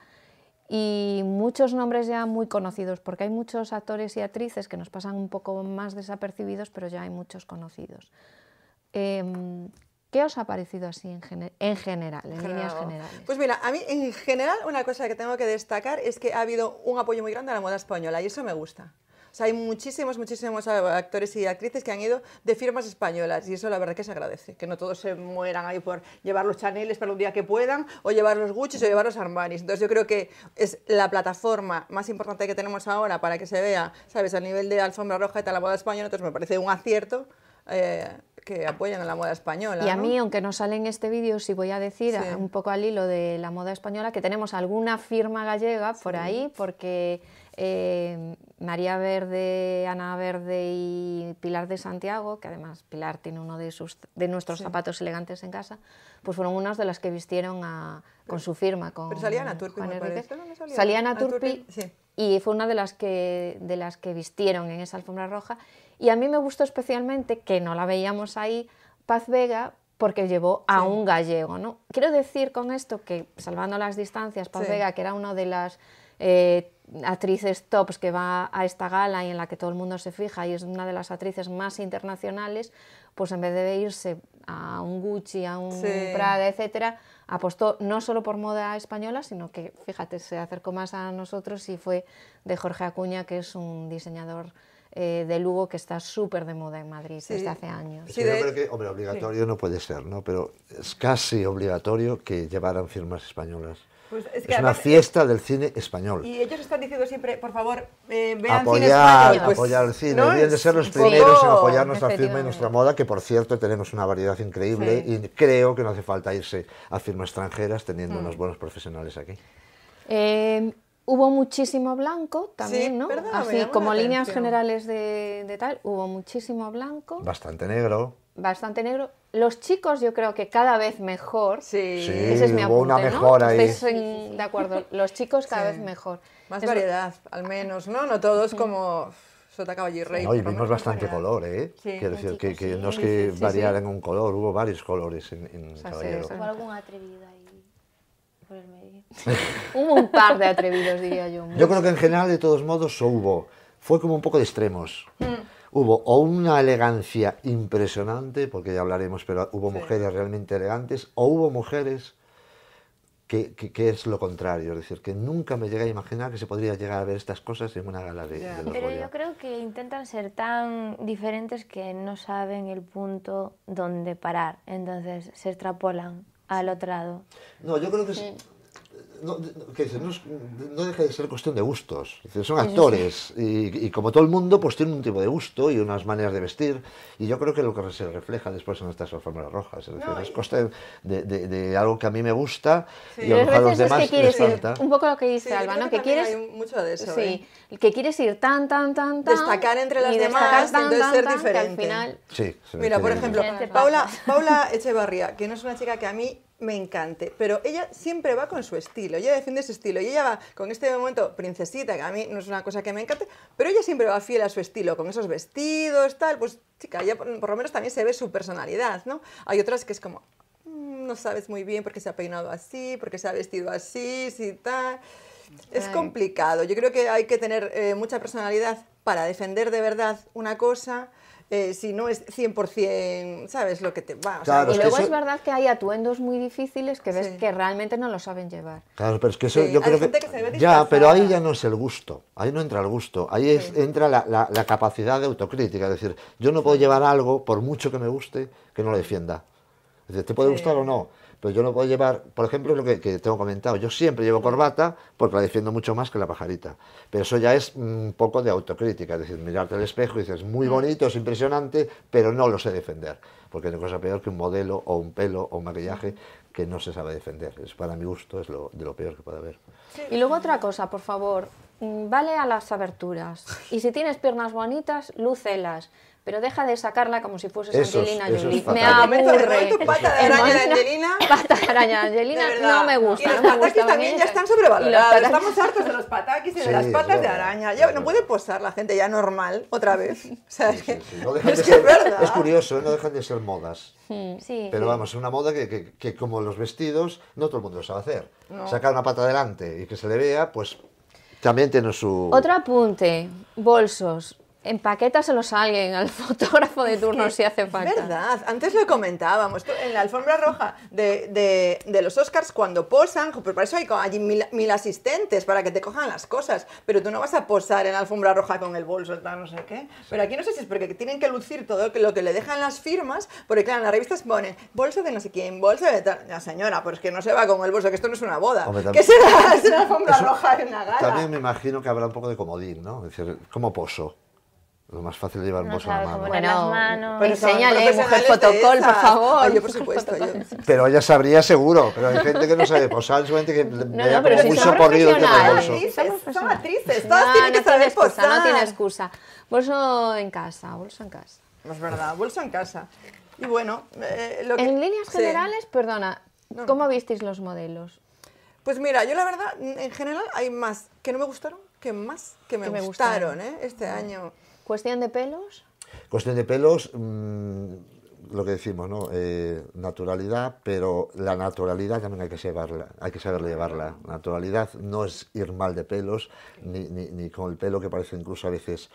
A: y muchos nombres ya muy conocidos, porque hay muchos actores y actrices que nos pasan un poco más desapercibidos, pero ya hay muchos conocidos. Em, ¿Qué os ha parecido así en, en general,
F: Pues mira, a mí en general una cosa que tengo que destacar es que ha habido un apoyo muy grande a la moda española y eso me gusta hay muchísimos, muchísimos eh, actores y actrices que han ido de firmas españolas y eso la verdad que se agradece, que no todos se mueran ahí por llevar los chaneles para un día que puedan o llevar los Gucci o llevar los Armanis. Entonces yo creo que es la plataforma más importante que tenemos ahora para que se vea, ¿sabes? Al nivel de alfombra roja y tal la moda española, entonces me parece un acierto. Eh, que apoyan a la moda española. Y a mí,
A: aunque no sale en este vídeo, sí voy a decir un poco al hilo de la moda española que tenemos alguna firma gallega por ahí, porque Em, María Verde, Ana Verde y Pilar de Santiago, que además Pilar tiene uno de, nuestros zapatos elegantes en casa, pues fueron unas de las que vistieron con su firma. Con, pero salía Turpi, y fue una de las, que, de las que vistieron en esa alfombra roja. Y a mí me gustó especialmente, que no la veíamos ahí, Paz Vega, porque llevó a un gallego. ¿no? Quiero decir con esto que, salvando las distancias, Paz Vega, que era una de las eh, actrices tops que va a esta gala y en la que todo el mundo se fija y es una de las actrices más internacionales, pues en vez de irse a un Gucci, a un Prada, etcétera, apostó no solo por moda española, sino que, fíjate, se acercó más a nosotros y fue de Jorge Acuña, que es un diseñador eh, de Lugo que está súper de moda en Madrid desde hace años. Sí,
G: hombre, obligatorio no puede ser, ¿no? Pero es casi obligatorio que llevaran firmas españolas.
F: Pues es, que una
G: fiesta del cine español.
F: Y ellos están diciendo siempre, por favor, eh, vean apoyar, cine español. apoyar pues, el cine.
G: ¿no? de ser los primeros en apoyar nuestra firma y nuestra moda, que por cierto tenemos una variedad increíble y creo que no hace falta irse a firmas extranjeras teniendo mm. unos buenos profesionales aquí.
A: Eh, hubo muchísimo blanco también, ¿no? Así como líneas generales de, de tal, hubo muchísimo blanco.
G: Bastante negro
A: bastante negro. Los chicos yo creo que cada vez mejor. Sí, sí es mi una mejora ahí. de
F: acuerdo, los chicos cada vez mejor. Más variedad, al menos, ¿no? No todos como Sota Caballo y No, vimos bastante
G: color, ¿eh? Quiero decir, que, no es que variara en un color, hubo varios colores en, en o Caballero.
F: hubo algún atrevido ahí por el medio.
A: hubo un par de atrevidos, diría yo. Yo creo
G: que en general, de todos modos, hubo. Fue como un poco de extremos. Mm hubo o una elegancia impresionante, porque ya hablaremos, pero hubo mujeres realmente elegantes, o hubo mujeres que, es lo contrario, es decir, que nunca me llegué a imaginar que se podría llegar a ver estas cosas en una gala de, Pero yo
D: creo que intentan ser tan diferentes que no saben el punto donde parar, entonces se extrapolan al otro lado. No, yo creo que sí
G: no, no, no, deja de ser cuestión de gustos. son actores y, como todo el mundo, pues tienen un tipo de gusto y unas maneras de vestir. Y yo creo que lo que se refleja después en estas alfombras rojas. Es decir, coste de, algo que a mí me gusta y a, los demás que les Un
A: poco lo que dice sí, Alba, Que, quieres, mucho de eso. Sí, ¿eh? que quieres ir tan, tan, tan, tan. Destacar entre las demás, tan, ser diferente. al final...
G: sí, Mira, por ejemplo,
F: Paula, Paula Echevarría, que no es una chica que a mí me encante, pero ella siempre va con su estilo, ella defiende su estilo, y ella va con este momento princesita, que a mí no es una cosa que me encante, pero ella siempre va fiel a su estilo, con esos vestidos, tal, pues chica, ella por, lo menos también se ve su personalidad, ¿no? Hay otras que es como, mm, no sabes muy bien por qué se ha peinado así, por qué se ha vestido así, si tal. Es complicado, yo creo que hay que tener eh, mucha personalidad para defender de verdad una cosa eh, si no es 100%, ¿sabes lo que te va? y luego es,
A: verdad que hay atuendos muy difíciles que ves que realmente no lo saben llevar.
G: Claro, pero es que eso yo creo que... ya, pero ahí ya no es el gusto, ahí no entra el gusto, ahí entra la, la, capacidad de autocrítica, es decir, yo no puedo llevar algo, por mucho que me guste, que no lo defienda. Es decir, ¿te puede gustar o no? yo no puedo llevar, por ejemplo, lo que, tengo comentado, yo siempre llevo corbata porque la defiendo mucho más que la pajarita, pero eso ya es mm, un poco de autocrítica, es decir, mirarte al espejo y dices, muy mm. bonito, es impresionante, pero no lo sé defender, porque no hay cosa peor que un modelo o un pelo o un maquillaje mm. que no se sabe defender, es, para mi gusto es lo, de lo peor que puede haber.
A: Y luego otra cosa, por favor, vale a las aberturas, y si tienes piernas bonitas, lúcelas, pero deja de sacarla como si fuese Angelina Jolie. Me aburre. Tu pata de araña de Angelina.
F: Pata de araña de Angelina no me gusta. Y los no me gusta también ya están sobrevalorados. Estamos hartos de los pataquis y de las patas de araña. no puede posar la gente ya normal otra vez. es, verdad. es
G: curioso, ¿eh? no dejan de ser modas.
F: Hmm, pero
G: vamos, es una moda que, como los vestidos, no todo el mundo lo sabe hacer. Sacar una pata adelante y que se le vea, pues también tiene su... Otro
A: apunte, bolsos
F: en paquetas se los alguien, al fotógrafo de turno, si hace falta. Es verdad, antes lo comentábamos, en la alfombra roja de, de, los Oscars, cuando posan, Por pues para eso hay mil, asistentes, para que te cojan las cosas, pero tú no vas a posar en la alfombra roja con el bolso, tal, no sé qué. Pero aquí no sé si es porque tienen que lucir todo lo que le dejan las firmas, porque claro, en las revistas ponen bolso de no sé quién, bolso de tal. La señora, pues que no se va con el bolso, que esto no es una boda. que será?
C: Es una alfombra roja de una gala. También
G: me imagino que habrá un poco de comodín, ¿no? Es decir, ¿cómo poso? Lo más fácil es llevar un bolso a la mano.
D: Bueno, manos. Pero enséñale, mujer protocol, por favor. yo, por supuesto.
G: Pero ella sabría seguro, pero hay gente que no sabe posar, gente que no, me no, pero si
A: muy socorrido
F: el tema del bolso. son actrices, todas tienen que saber posar. No tiene
A: excusa. Bolso en casa, bolso en casa.
F: es pues verdad, bolso en casa. Y bueno, eh, lo que... En líneas generales,
A: perdona, ¿cómo visteis los modelos?
F: Pues mira, yo la verdad, en general hay más que no me gustaron que más que me, gustaron, gustaron, ¿eh? este año. ¿Cuestión de pelos?
G: Cuestión de pelos, mm, lo que decimos, ¿no? Eh, naturalidad, pero la naturalidad también hay que llevarla, hay que saberla llevarla. Naturalidad no es ir mal de pelos, ni, ni con el pelo que parece incluso a veces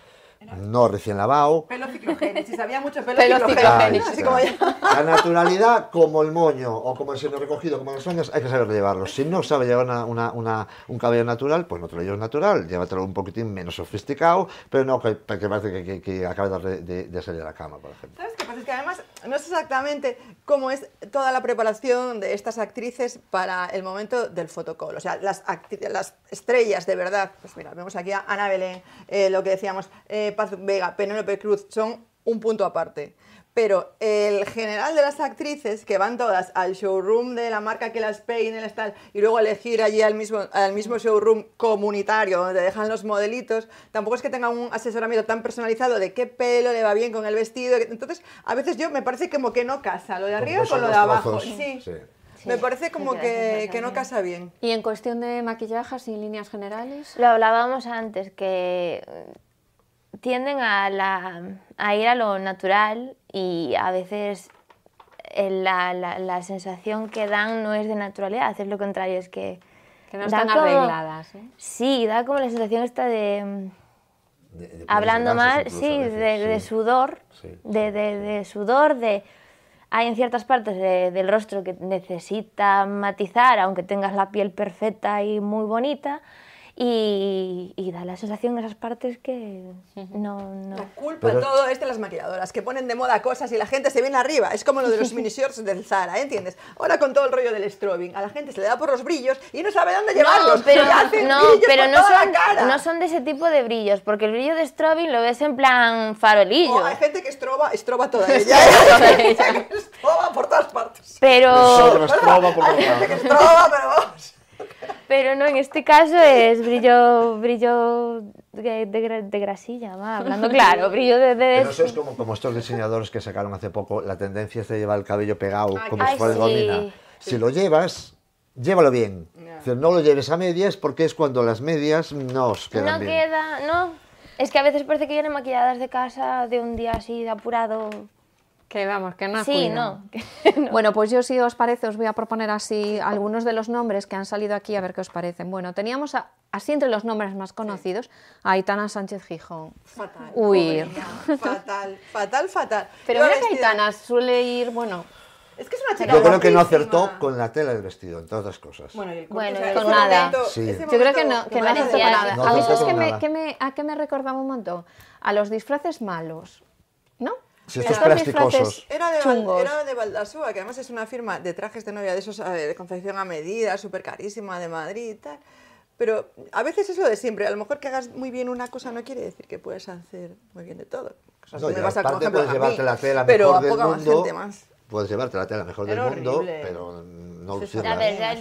G: no recién lavado.
F: Pelo si había mucho pelo, así como La
G: naturalidad, como el moño o como el seno recogido, como los sueños, hay que saber llevarlo. Si no sabe llevar una, un cabello natural, pues no te lo llevas natural, llévatelo un poquitín menos sofisticado, pero no que, parece que, que, acaba de, salir de la cama, por ejemplo.
F: ¿Sabes qué pasa? Es que además no sé exactamente cómo es toda la preparación de estas actrices para el momento del fotocall. O sea, las, las estrellas de verdad, pues mira, vemos aquí a Ana Belén, eh, lo que decíamos, eh, Paz Vega, Penélope Cruz, son un punto aparte. Pero el general de las actrices, que van todas al showroom de la marca que las el tal, y luego elegir allí al mismo, al mismo showroom comunitario donde dejan los modelitos, tampoco es que tengan un asesoramiento tan personalizado de qué pelo le va bien con el vestido. Entonces, a veces yo me parece como que no casa lo de arriba con lo de abajo. me parece como que, que, no casa bien. ¿Y en cuestión de
D: maquillajes y líneas generales? Lo hablábamos antes, que tienden a, ir a lo natural y a veces eh, la, sensación que dan no es de naturalidad, es lo contrario, es que... Que no están arregladas. ¿eh? Sí, da como la sensación esta de... Mm, hablando mal, sí, de, sudor, de, sudor, de... Hay en ciertas partes del rostro que necesita matizar, aunque tengas la piel perfecta y muy bonita, y, da la sensación de esas partes que no... no. La
F: culpa todo es de las maquilladoras, que ponen de moda cosas y la gente se viene arriba. Es como lo de los shorts del Zara, ¿eh? ¿entiendes? Ahora con todo el rollo del strobing, a la gente se le da por los brillos y no sabe dónde llevarlos. No, pero, no, pero no, son, no
D: son de ese tipo de brillos, porque el brillo de strobing lo ves en plan farolillo. Oh, hay gente
F: que estroba, estroba toda ella. ¿eh? Hay
D: por todas Pero... estroba por todas partes. Hay gente que estroba, pero vamos... Pero no, en este caso es brillo, brillo de, grasilla, va, hablando claro, brillo
H: de... Pero eso es
G: como, estos diseñadores que sacaron hace poco, la tendencia es de llevar el cabello pegado, como si fuera Si lo llevas, llévalo bien. No. lo lleves a medias porque es cuando las medias os quedan no bien. No
D: queda, no. Es que a veces parece que vienen maquilladas de casa de un día así de apurado. Que vamos, que no. Sí, no.
A: Bueno, pues yo si os parece os voy a proponer así algunos de los nombres que han salido aquí a ver qué os parecen. Bueno, teníamos así entre los nombres más conocidos a Aitana Sánchez Gijón. Fatal. Huir. fatal, fatal, fatal. Pero mira Aitana suele ir, bueno, es que es una chica Yo creo que no
G: acertó con la tela del vestido, en todas las cosas.
F: Bueno,
A: con nada. Yo creo que no, que no, nada. a mí es que me, que ¿A qué me recordaba un montón? A los disfraces malos, ¿no? estos plásticos. Era de,
F: que además es una firma de trajes de novia de esos de confección a medida, súper carísima de Madrid y tal. Pero a veces es lo de siempre. A lo mejor que hagas muy bien una cosa no quiere decir que puedas hacer
D: muy bien de todo. vas a, pero gente más
G: puedes llevarte la tela mejor del mundo, pero no La verdad,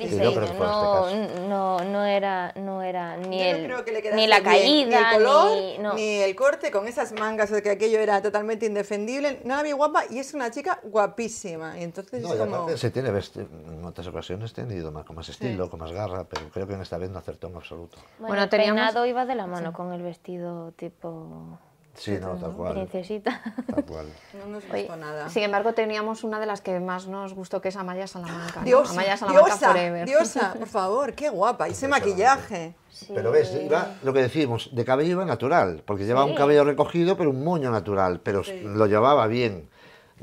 D: no, no, era, no era ni, la caída, ni el, color, ni, el corte con esas
F: mangas, que aquello era totalmente indefendible. No la bien guapa y es una chica guapísima. Y entonces
G: se tiene en otras ocasiones tenido más, con más estilo, con más garra, pero creo que en esta vez no acertó en absoluto.
C: Bueno, el iba de la mano
D: con el vestido tipo... Sí,
A: no, tal cual.
F: Princesita.
C: No nos gustó nada. Sin
A: embargo, teníamos una de las que más
F: nos gustó, que es Amaya Salamanca. Amaya Salamanca forever. Diosa, por favor, qué guapa. Y ese maquillaje.
G: Pero ves, iba, lo que decimos, de cabello iba natural, porque llevaba un cabello recogido, pero un moño natural, pero lo llevaba bien.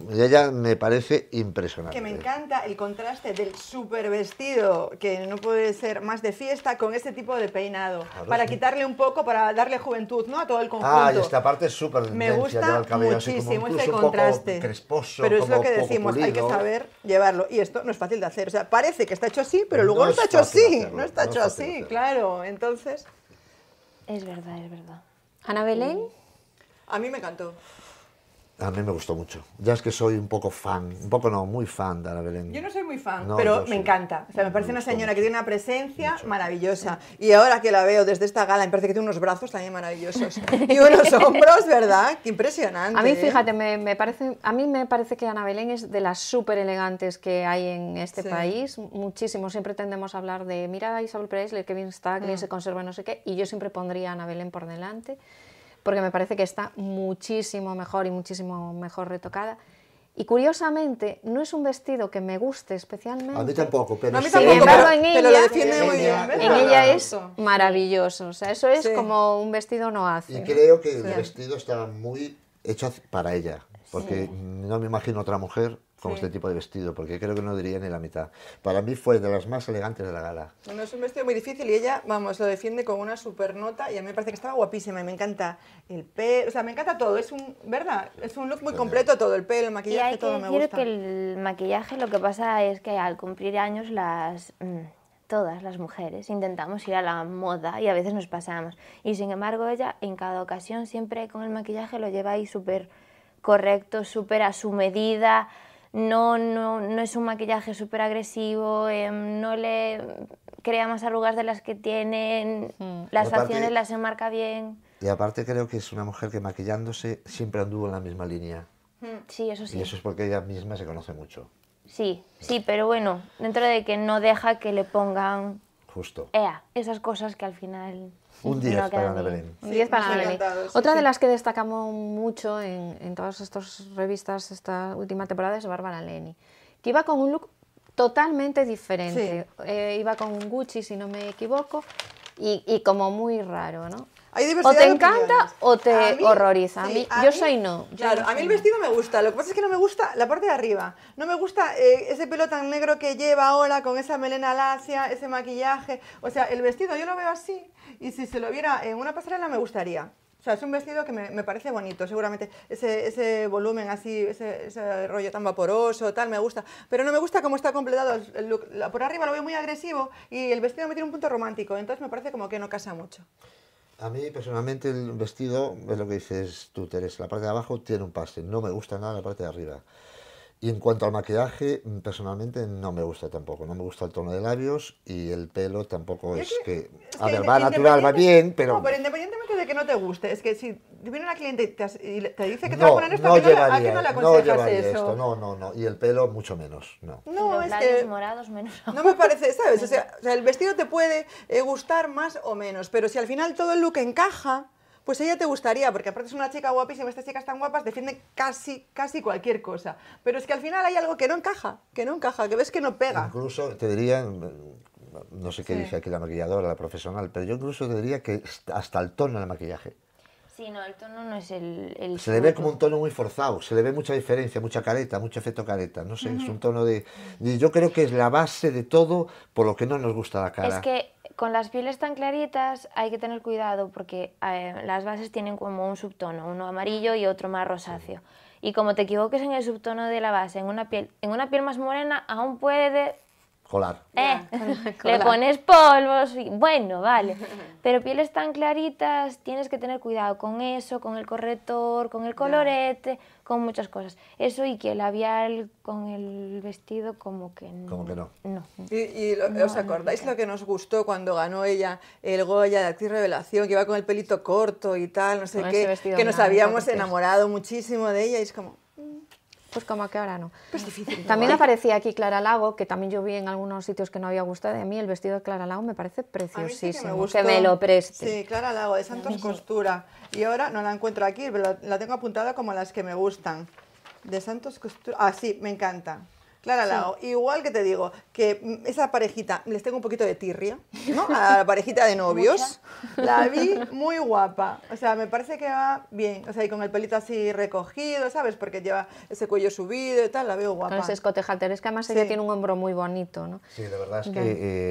G: Ella me parece impresionante. Que me
F: encanta el contraste del super vestido, que no puede ser más de fiesta, con este tipo de peinado. para quitarle un poco, para darle juventud ¿no? a todo el conjunto. Ah, y esta
G: parte es súper Me gusta cabello, muchísimo este contraste. pero es lo que decimos, hay que saber
F: llevarlo. Y esto no es fácil de hacer. O sea, parece que está hecho así, pero luego no, está, hecho así, no está hecho así. no está hecho así,
A: claro. Entonces.
F: Es verdad, es verdad. Ana Belén. A mí me encantó.
G: A mí me gustó mucho. Ya es que soy un poco fan, un poco no, muy fan de Ana Belén. Yo
F: no soy muy fan, pero me encanta. O sea, me parece una señora que tiene una presencia maravillosa. Y ahora que la veo desde esta gala, me parece que tiene unos brazos también maravillosos. y unos hombros, ¿verdad? Qué impresionante. A mí, ¿eh? fíjate,
A: me, parece, a mí me parece que Ana Belén es de las súper elegantes que hay en este país. Muchísimo. Siempre tendemos a hablar de, mira Isabel Presley, Kevin bien está, que mm. se conserva, no sé qué. Y yo siempre pondría a Ana Belén por delante porque me parece que está muchísimo mejor y muchísimo mejor retocada. Y curiosamente, no es un vestido que me guste especialmente. A mí tampoco, pero, en ella, En ella, es maravilloso. O sea, eso es como un vestido no hace. Y creo que el
G: vestido está muy hecho para ella. Porque no me imagino otra mujer con este tipo de vestido, porque creo que no diría ni la mitad. Para mí fue de las más elegantes de la gala.
F: Bueno, es un vestido muy difícil y ella, vamos, lo defiende con una super nota y a mí me parece que estaba guapísima y me encanta el pelo, o sea, me encanta todo, es un, ¿verdad? Es un look muy completo todo, el pelo, el maquillaje, todo me gusta. Yo creo
D: que el maquillaje lo que pasa es que al cumplir años las... Mm, todas las mujeres intentamos ir a la moda y a veces nos pasamos. Y sin embargo, ella en cada ocasión siempre con el maquillaje lo lleva ahí súper correcto, súper a su medida, no, no, no es un maquillaje súper agresivo, em, no le crea más arrugas de las que tiene, hmm. las facciones las enmarca bien.
G: Y aparte creo que es una mujer que maquillándose siempre anduvo en la misma línea.
D: Hmm, sí, eso sí. Y eso
G: es porque ella misma se conoce mucho.
D: Sí, sí, pero bueno, dentro de que no deja que le pongan... Justo. Ea, esas cosas que al final... Un 10 para Ana Un 10 para Ana Otra de las
A: que destacamos mucho en, todas estas revistas esta última temporada es Bárbara Leni, que iba con un look totalmente diferente. Eh, iba con un Gucci, si no me equivoco, y como muy raro, ¿no? O te encanta o te horroriza. a mí, yo soy no. Claro, a mí el
F: vestido me gusta. Lo que pasa es que no me gusta la parte de arriba. No me gusta eh, ese pelo tan negro que lleva ahora con esa melena lacia, ese maquillaje. O sea, el vestido yo lo veo así y si se lo viera en una pasarela me gustaría. O sea, es un vestido que me, parece bonito, seguramente. Ese, volumen así, ese, rollo tan vaporoso, tal, me gusta. Pero no me gusta cómo está completado Por arriba lo veo muy agresivo y el vestido me tiene un punto romántico, entonces me parece como que no casa mucho.
G: A mí personalmente el vestido es lo que dices tú, Teresa. La parte de abajo tiene un pase, No me gusta nada la parte de arriba. Y en cuanto al maquillaje, personalmente no me gusta tampoco. No me gusta el tono de labios y el pelo tampoco es, que, A ver, va natural, va bien, pero. No, pero
F: independientemente de que no te guste, es que si viene una cliente y te, te dice que te va a poner esto, no ¿a, qué no le aconsejas no eso? no,
G: no, no. Y el pelo, mucho menos.
D: No, no los es que. morados, menos.
F: No me parece, ¿sabes? O sea, o sea, el vestido te puede eh, gustar más o menos, pero si al final todo el look encaja pues ella te gustaría, porque aparte es una chica guapísima, estas chicas tan guapas defienden casi, casi cualquier cosa. Pero es que al final hay algo que no encaja, que no encaja, que ves que no pega.
G: Incluso te diría, no sé qué dice aquí la maquilladora, la profesional, pero yo incluso te diría que hasta el tono del maquillaje.
D: Sí, no, el tono no es el... se le ve como
G: un tono muy forzado, se le ve mucha diferencia, mucha careta, mucho efecto careta, no sé, es un tono de, de, Yo creo que es la base de todo por lo que no nos gusta la cara. Es
D: que con las pieles tan claritas hay que tener cuidado porque eh, las bases tienen como un subtono, uno amarillo y otro más rosáceo. Y como te equivoques en el subtono de la base, en una piel, en una piel más morena aún puede eh, colar. le pones polvos y bueno, vale. Pero pieles tan claritas tienes que tener cuidado con eso, con el corrector, con el colorete, con muchas cosas. Eso y que el labial con el vestido como que no. Como que no. No.
F: ¿Y, os acordáis lo que nos gustó cuando ganó ella el Goya de Actriz Revelación, que iba con el pelito corto y tal, no sé qué, que nos habíamos enamorado muchísimo de ella y es como... Mm, pues como que ahora no.
E: Pues también
F: aparecía
A: aquí Clara Lago, que también yo vi en algunos sitios que no había gustado. a mí el vestido de Clara Lago me parece preciosísimo. me lo preste. Sí,
F: Clara Lago, de Santos Costura. Y ahora no la encuentro aquí, pero la tengo apuntada como las que me gustan. De Santos Costura. Ah, sí, me encanta. Claro, Lao, igual que te digo, que mm, esa parejita, les tengo un poquito de tirria, ¿no? A la parejita de novios. La vi muy guapa. O sea, me parece que va bien. O sea, y con el pelito así recogido, ¿sabes? Porque lleva ese cuello subido y tal, la veo guapa. Con ese escote halter. Es
A: que además ella tiene un hombro muy bonito, ¿no? Sí, la verdad es que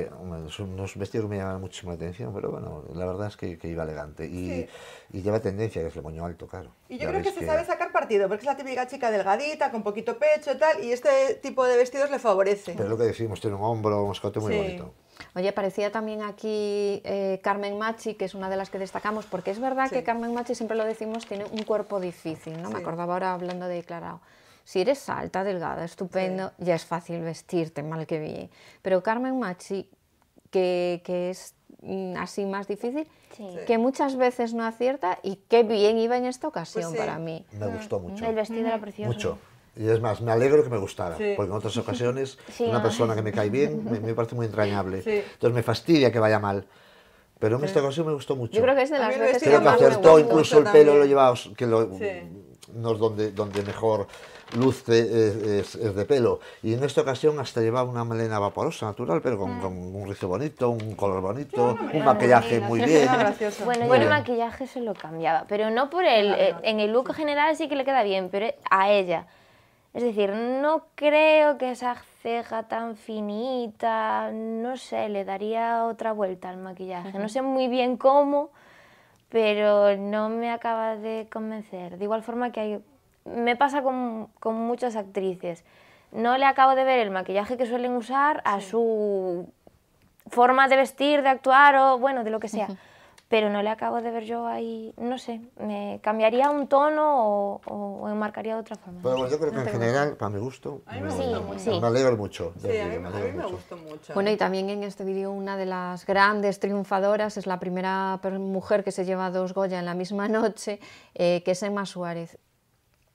G: eh, unos vestidos me llaman muchísimo la atención, pero bueno, la verdad es que, iba elegante. Y, lleva tendencia, que es el moño alto, claro. Y yo creo que, que se sabe
F: sacar partido, porque es la típica chica delgadita, con poquito pecho y tal, y este tipo de vestidos le favorece. Pero es
G: lo que decimos, tiene un hombro, un escote muy sí. bonito.
F: Oye, parecía también aquí
A: eh, Carmen Machi, que es una de las que destacamos, porque es verdad que Carmen Machi, siempre lo decimos, tiene un cuerpo difícil, ¿no? Me acordaba ahora hablando de declarado. Si eres alta, delgada, estupendo, ya es fácil vestirte, mal que bien. Pero Carmen Machi, que, que es mm, así más difícil, que muchas veces no acierta y qué bien iba en esta ocasión pues para mí. Me gustó mm. mucho. El vestido era precioso. Mucho.
G: Y es más, me alegro que me gustara, porque en otras ocasiones una persona que me cae bien me, parece muy entrañable. Entonces me fastidia que vaya mal. Pero en esta ocasión me gustó mucho. Yo creo que es de que, acertó, incluso el pelo lo llevaba, que lo, no es donde, donde mejor luce, es, de pelo. Y en esta ocasión hasta llevaba una melena vaporosa, natural, pero con, mm. un rizo bonito, un color bonito, un maquillaje muy bien. Bueno, el
D: maquillaje se lo cambiaba, pero no por él. Eh, en el look general sí que le queda bien, pero a ella es decir, no creo que esa ceja tan finita, no sé, le daría otra vuelta al maquillaje. No sé muy bien cómo, pero no me acaba de convencer. De igual forma que hay, me pasa con, muchas actrices. No le acabo de ver el maquillaje que suelen usar a su forma de vestir, de actuar o bueno, de lo que sea pero no le acabo de ver yo ahí, no sé, me cambiaría un tono o, o, enmarcaría de otra forma. Bueno, pues yo
G: creo que en general, para mi gusto, me, alegro mucho. Sí, a mí, me, gustó
C: mucho. Bueno,
A: y también en este vídeo una de las grandes triunfadoras es la primera mujer que se lleva dos Goya en la misma noche, eh, que es Emma Suárez.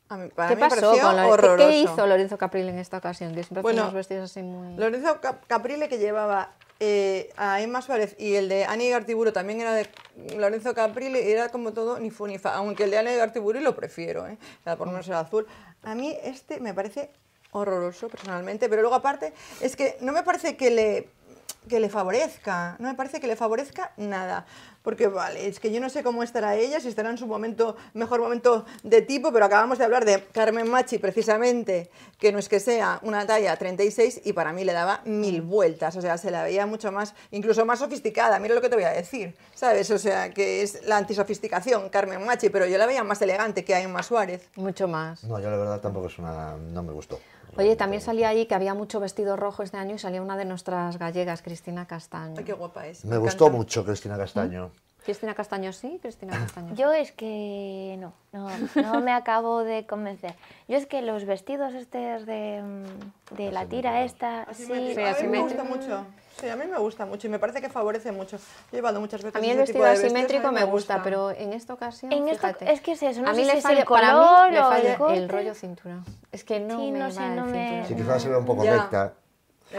A: ¿Qué mí pasó con Lorenzo? ¿Qué, ¿Qué hizo Lorenzo Caprile en esta ocasión? Que siempre bueno, vestidos así muy...
F: Lorenzo Caprile que llevaba eh, a Emma Suárez y el de Ani Gartiburu también era de Lorenzo Caprile, era como todo ni fu ni fa, aunque el de Ani Gartiburu lo prefiero, ¿eh? por no ser azul. A mí este me parece horroroso personalmente, pero luego aparte es que no me parece que le que le favorezca, no me parece que le favorezca nada porque vale, es que yo no sé cómo estará ella, si estará en su momento, mejor momento de tipo, pero acabamos de hablar de Carmen Machi, precisamente, que no es que sea una talla 36 y para mí le daba mil mm. vueltas, o sea, se la veía mucho más, incluso más sofisticada, mira lo que te voy a decir, ¿sabes? O sea, que es la antisofisticación, Carmen Machi, pero yo la veía más elegante que Emma Suárez. Mucho más.
G: No, yo la verdad tampoco es una, no me gustó.
F: Oye, también salía ahí que había
A: mucho vestido rojo este año y salía una de nuestras gallegas, Cristina Castaño. qué guapa es. Me, gustó
G: mucho Cristina Castaño.
D: Cristina Castaño sí, Cristina Castaño. Yo es que no, no, no me acabo de convencer. Yo es que los vestidos estos de, mm, de la tira esta, sí, sí, a mí me gusta mucho.
F: Sí, a mí me gusta mucho y me parece que favorece mucho. He llevado muchas veces. A mí el vestido asimétrico me gusta, pero en esta ocasión. En fíjate, es que
D: es eso, no a mí sé le si es
C: el color falla el,
A: rollo cintura. Es que no me no va sé, no cintura. Me... quizás era un poco recta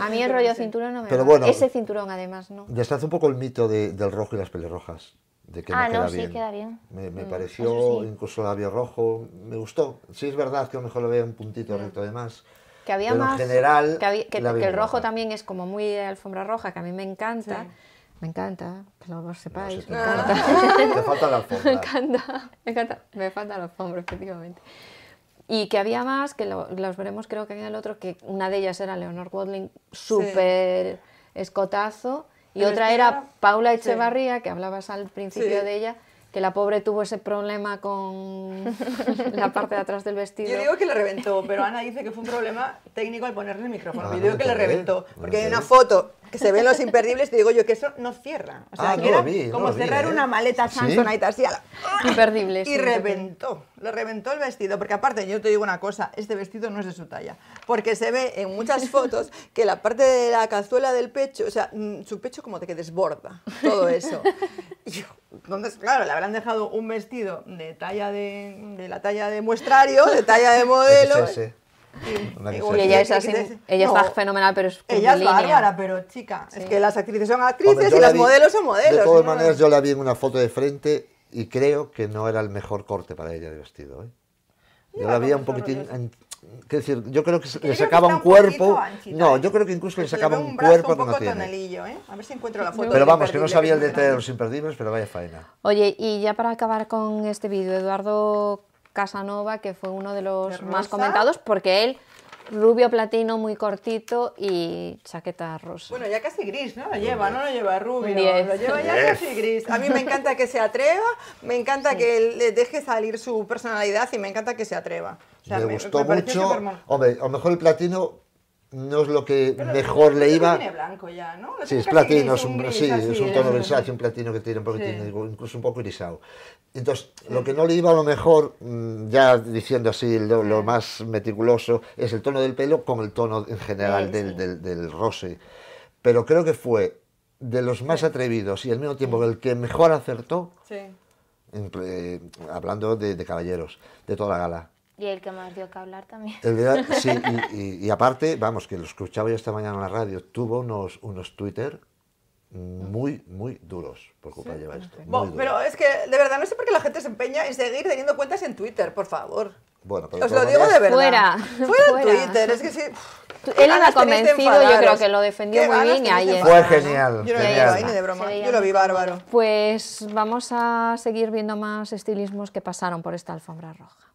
A: a mí el rollo cinturón no me Pero Bueno, Ese cinturón además no.
G: Ya Deshace un poco el mito de, del rojo y las pelirrojas. De que ah, no, queda no bien. sí, queda bien. Me, me mm, pareció incluso el labio rojo, me gustó. Sí, es verdad que a lo mejor lo veía un puntito mm. recto además.
A: Que había pero más. En general. Que, había, que, que el rojo también es como muy de alfombra roja, que a mí me encanta. Me encanta, que lo sepáis. me, encanta. Te falta la alfombra. Me encanta, me encanta, me falta la alfombra, efectivamente. Y que había más, que los veremos creo que en el otro, que una de ellas era Leonor Watling, súper escotazo, y otra era, Paula Echevarría, que hablabas al principio de ella, que la pobre tuvo ese problema con
F: la parte de atrás del vestido. Yo digo que le reventó, pero Ana dice que fue un problema técnico al ponerle el micrófono. Ah, Yo digo que le reventó, porque hay una foto que se ven los imperdibles, te digo yo que eso no cierra. ah, no vi, como cerrar ¿eh? una maleta Samsonite así. Imperdibles. Y reventó, lo reventó el vestido, porque aparte, yo te digo una cosa, este vestido no es de su talla, porque se ve en muchas fotos que la parte de la cazuela del pecho, o sea, mm, su pecho como de que desborda todo eso. Y entonces, claro, le habrán dejado un vestido de talla de, de la talla de muestrario, de talla de modelo
C: ella es eh, así, ella está
F: fenomenal, pero es Ella es bárbara, pero chica, es que las actrices son actrices y las modelos son modelos.
A: De todas maneras,
G: yo la vi en una foto de frente y creo que no era el mejor corte para ella de vestido. ¿eh? Yo la vi un poquitín... quiero decir, yo creo que le sacaba un, cuerpo... no, yo creo que incluso le sacaba un, cuerpo con ¿eh?
F: A ver si encuentro la foto. Pero vamos, que no sabía el detalle de los
G: imperdibles, pero vaya faena.
A: Oye, y ya para acabar con este vídeo, Eduardo Casanova, que fue uno de los más comentados, porque él, rubio platino, muy cortito y chaqueta rosa. Bueno,
F: ya casi gris, ¿no? Lo lleva, no lo lleva rubio, lo lleva ya casi gris. A mí me encanta que se atreva, me encanta que le deje salir su personalidad y me encanta que se atreva. me, gustó mucho. a
G: lo mejor el platino no es lo que mejor le iba. Tiene
F: blanco ya, ¿no? sí, es platino,
G: es un, sí, es un tono grisáceo, un platino que tiene un poquitín, incluso un poco irisado. Entonces, lo que no le iba a lo mejor, mm, ya diciendo así lo, más meticuloso, es el tono del pelo con el tono en general del, del, rose. Pero creo que fue de los más atrevidos y al mismo tiempo el que mejor acertó, eh, hablando de, de caballeros, de toda la gala.
D: Y el que más dio que hablar también.
G: sí, y, aparte, vamos, que lo escuchaba yo esta mañana en la radio, tuvo unos, unos Twitter muy, muy duros
F: por culpa de llevar esto. pero es que de verdad no sé por qué la gente se empeña en seguir teniendo cuentas en Twitter, por favor.
G: Bueno, pero Os lo digo de verdad. Fuera.
F: Fuera, Twitter, es que sí. Él era convencido, yo creo que lo defendió muy bien ayer. Fue genial. Yo no de broma, yo lo vi bárbaro.
A: Pues vamos a seguir viendo más estilismos que pasaron por esta alfombra roja.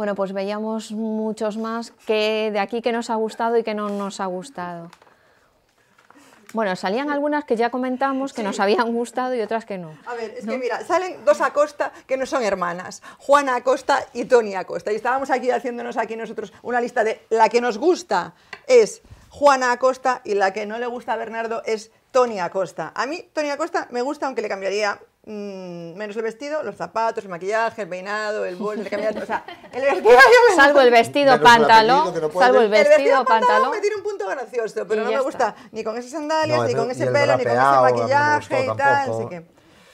A: Bueno, pues veíamos muchos más que de aquí que nos ha gustado y que no nos ha gustado. Bueno, salían algunas que ya comentamos que nos habían gustado y otras que no.
C: A
F: ver, es que mira, salen dos Acosta que no son hermanas, Juana Acosta y Tony Acosta. Y estábamos aquí haciéndonos aquí nosotros una lista de la que nos gusta es Juana Acosta y la que no le gusta a Bernardo es Tony Acosta. A mí Tony Acosta me gusta, aunque le cambiaría Mm, menos el vestido, los zapatos, el maquillaje, el peinado, el bolso, el camionete,
C: Salvo el vestido pantalón, salvo el vestido, pantalón,
F: me tiene un punto gracioso, pero no me gusta ni con esas sandalias, ni con ese pelo, ni con ese maquillaje y tal,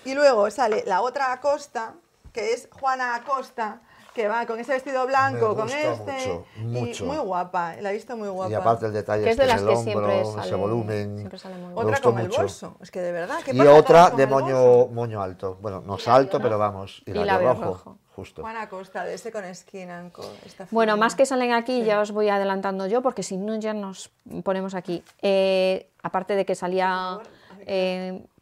F: Y luego sale la otra Acosta, que es Juana Acosta, que va con ese vestido blanco, con este. Y muy guapa, eh, la he visto muy guapa. Y aparte el detalle que es este de las que hombro, siempre ese volumen. Siempre sale muy otra con el bolso, es que de verdad. ¿qué y otra de
G: moño, moño alto. Bueno, no es alto, pero vamos, y, la de rojo. Justo.
F: Juana Costa, de ese con Skin bueno, más que salen aquí, ya
A: os voy adelantando yo, porque si no ya nos ponemos aquí. Eh, aparte de que salía...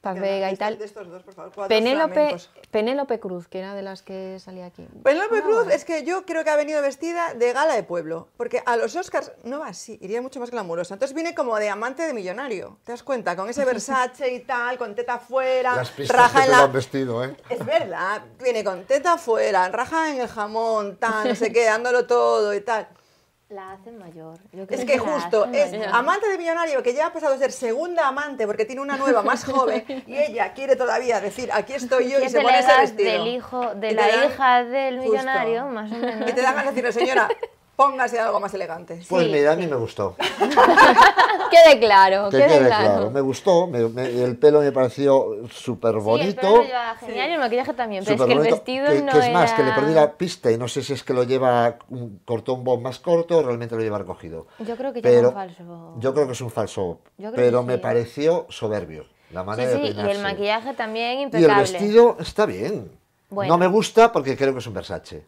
A: Paz Vega y tal. De estos
F: dos, por favor, Penélope,
A: Penélope, Cruz, que era de las que salía aquí.
F: Penélope ah, Cruz es que yo creo que ha venido vestida de gala de pueblo, porque a los Oscars no va así, iría mucho más glamurosa. Entonces viene como de amante de millonario, ¿te das cuenta? Con ese Versace y tal, con teta fuera, raja en
G: la... ¿eh?
F: Es verdad, viene con teta fuera, raja en el jamón, tal, no sé qué, dándolo todo y tal.
D: La hacen mayor. es que, justo es
F: amante de millonario que ya ha pasado a ser segunda amante porque tiene una nueva más joven y ella quiere todavía decir aquí estoy yo y, se pone ese vestido. Del hijo, de la hija del millonario, más o menos. Que te dan ganas de decirle, señora, Póngase algo más elegante. Pues mira, a
G: mí me gustó.
D: quede claro, quede, claro. Me
G: gustó, el pelo me pareció súper bonito. Sí,
D: el genial y el maquillaje también, pero es que el vestido no no que es más, que le perdí la
G: pista y no sé si es que lo lleva un cortón bob más corto o realmente lo lleva recogido.
D: Yo creo que pero, lleva un falso. Yo
G: creo que es un falso, pero me pareció soberbio la manera de peinarse. Y el
D: maquillaje también impecable. Y el vestido
G: está bien. Bueno. No me gusta porque creo que es un Versace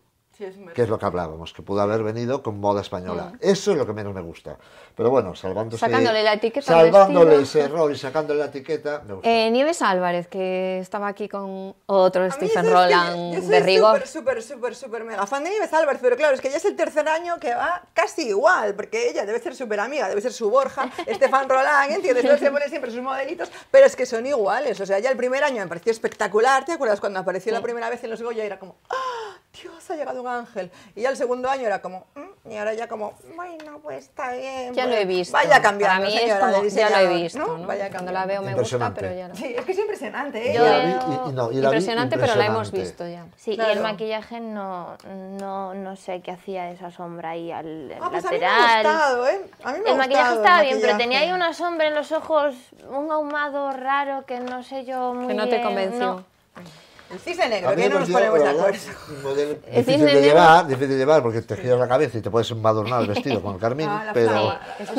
G: que es lo que hablábamos, que pudo haber venido con moda española. Mm. Eso es lo que menos me gusta. Pero bueno, salvándose, sacándole la etiqueta. Salvándole ese error y sacándole la etiqueta,
A: eh, Nieves Álvarez, que estaba aquí
F: con otro Stephen Roland yo soy de rigor. Súper, súper, súper, mega fan de Nieves Álvarez, pero claro, es que ya es el tercer año que va casi igual, porque ella debe ser súper amiga, debe ser su Borja, Stefan Roland, ¿entiendes? Entonces se pone siempre sus modelitos, pero es que son iguales. O sea, ya el primer año me pareció espectacular, ¿te acuerdas cuando apareció la primera vez en los Goya? Era como, ¡ah! Dios, ha llegado un ángel. Y ya el segundo año era como, mm", y ahora ya como, bueno, pues está bien. Ya lo pues he visto. Vaya cambiando, Para mí señora,
A: es como, ya lo he visto,
D: ¿no? Vaya Cuando la veo
C: me gusta, pero
D: ya no. Sí, es que es impresionante,
F: ¿eh?
C: Yo impresionante, pero la hemos visto
D: ya. Sí, y el maquillaje no, no, no sé qué hacía esa sombra ahí al ah, lateral. Pues a mí me ha gustado, ¿eh? A mí me el ha maquillaje estaba bien, pero tenía ahí una sombra en los ojos, un ahumado raro que no sé yo muy Que no te convenció. El cisne
G: negro, que no nos ponemos de acuerdo.
F: difícil de llevar,
G: difícil de llevar, porque te giras la cabeza y te puedes embadurnar el vestido con el carmín, ah, pero,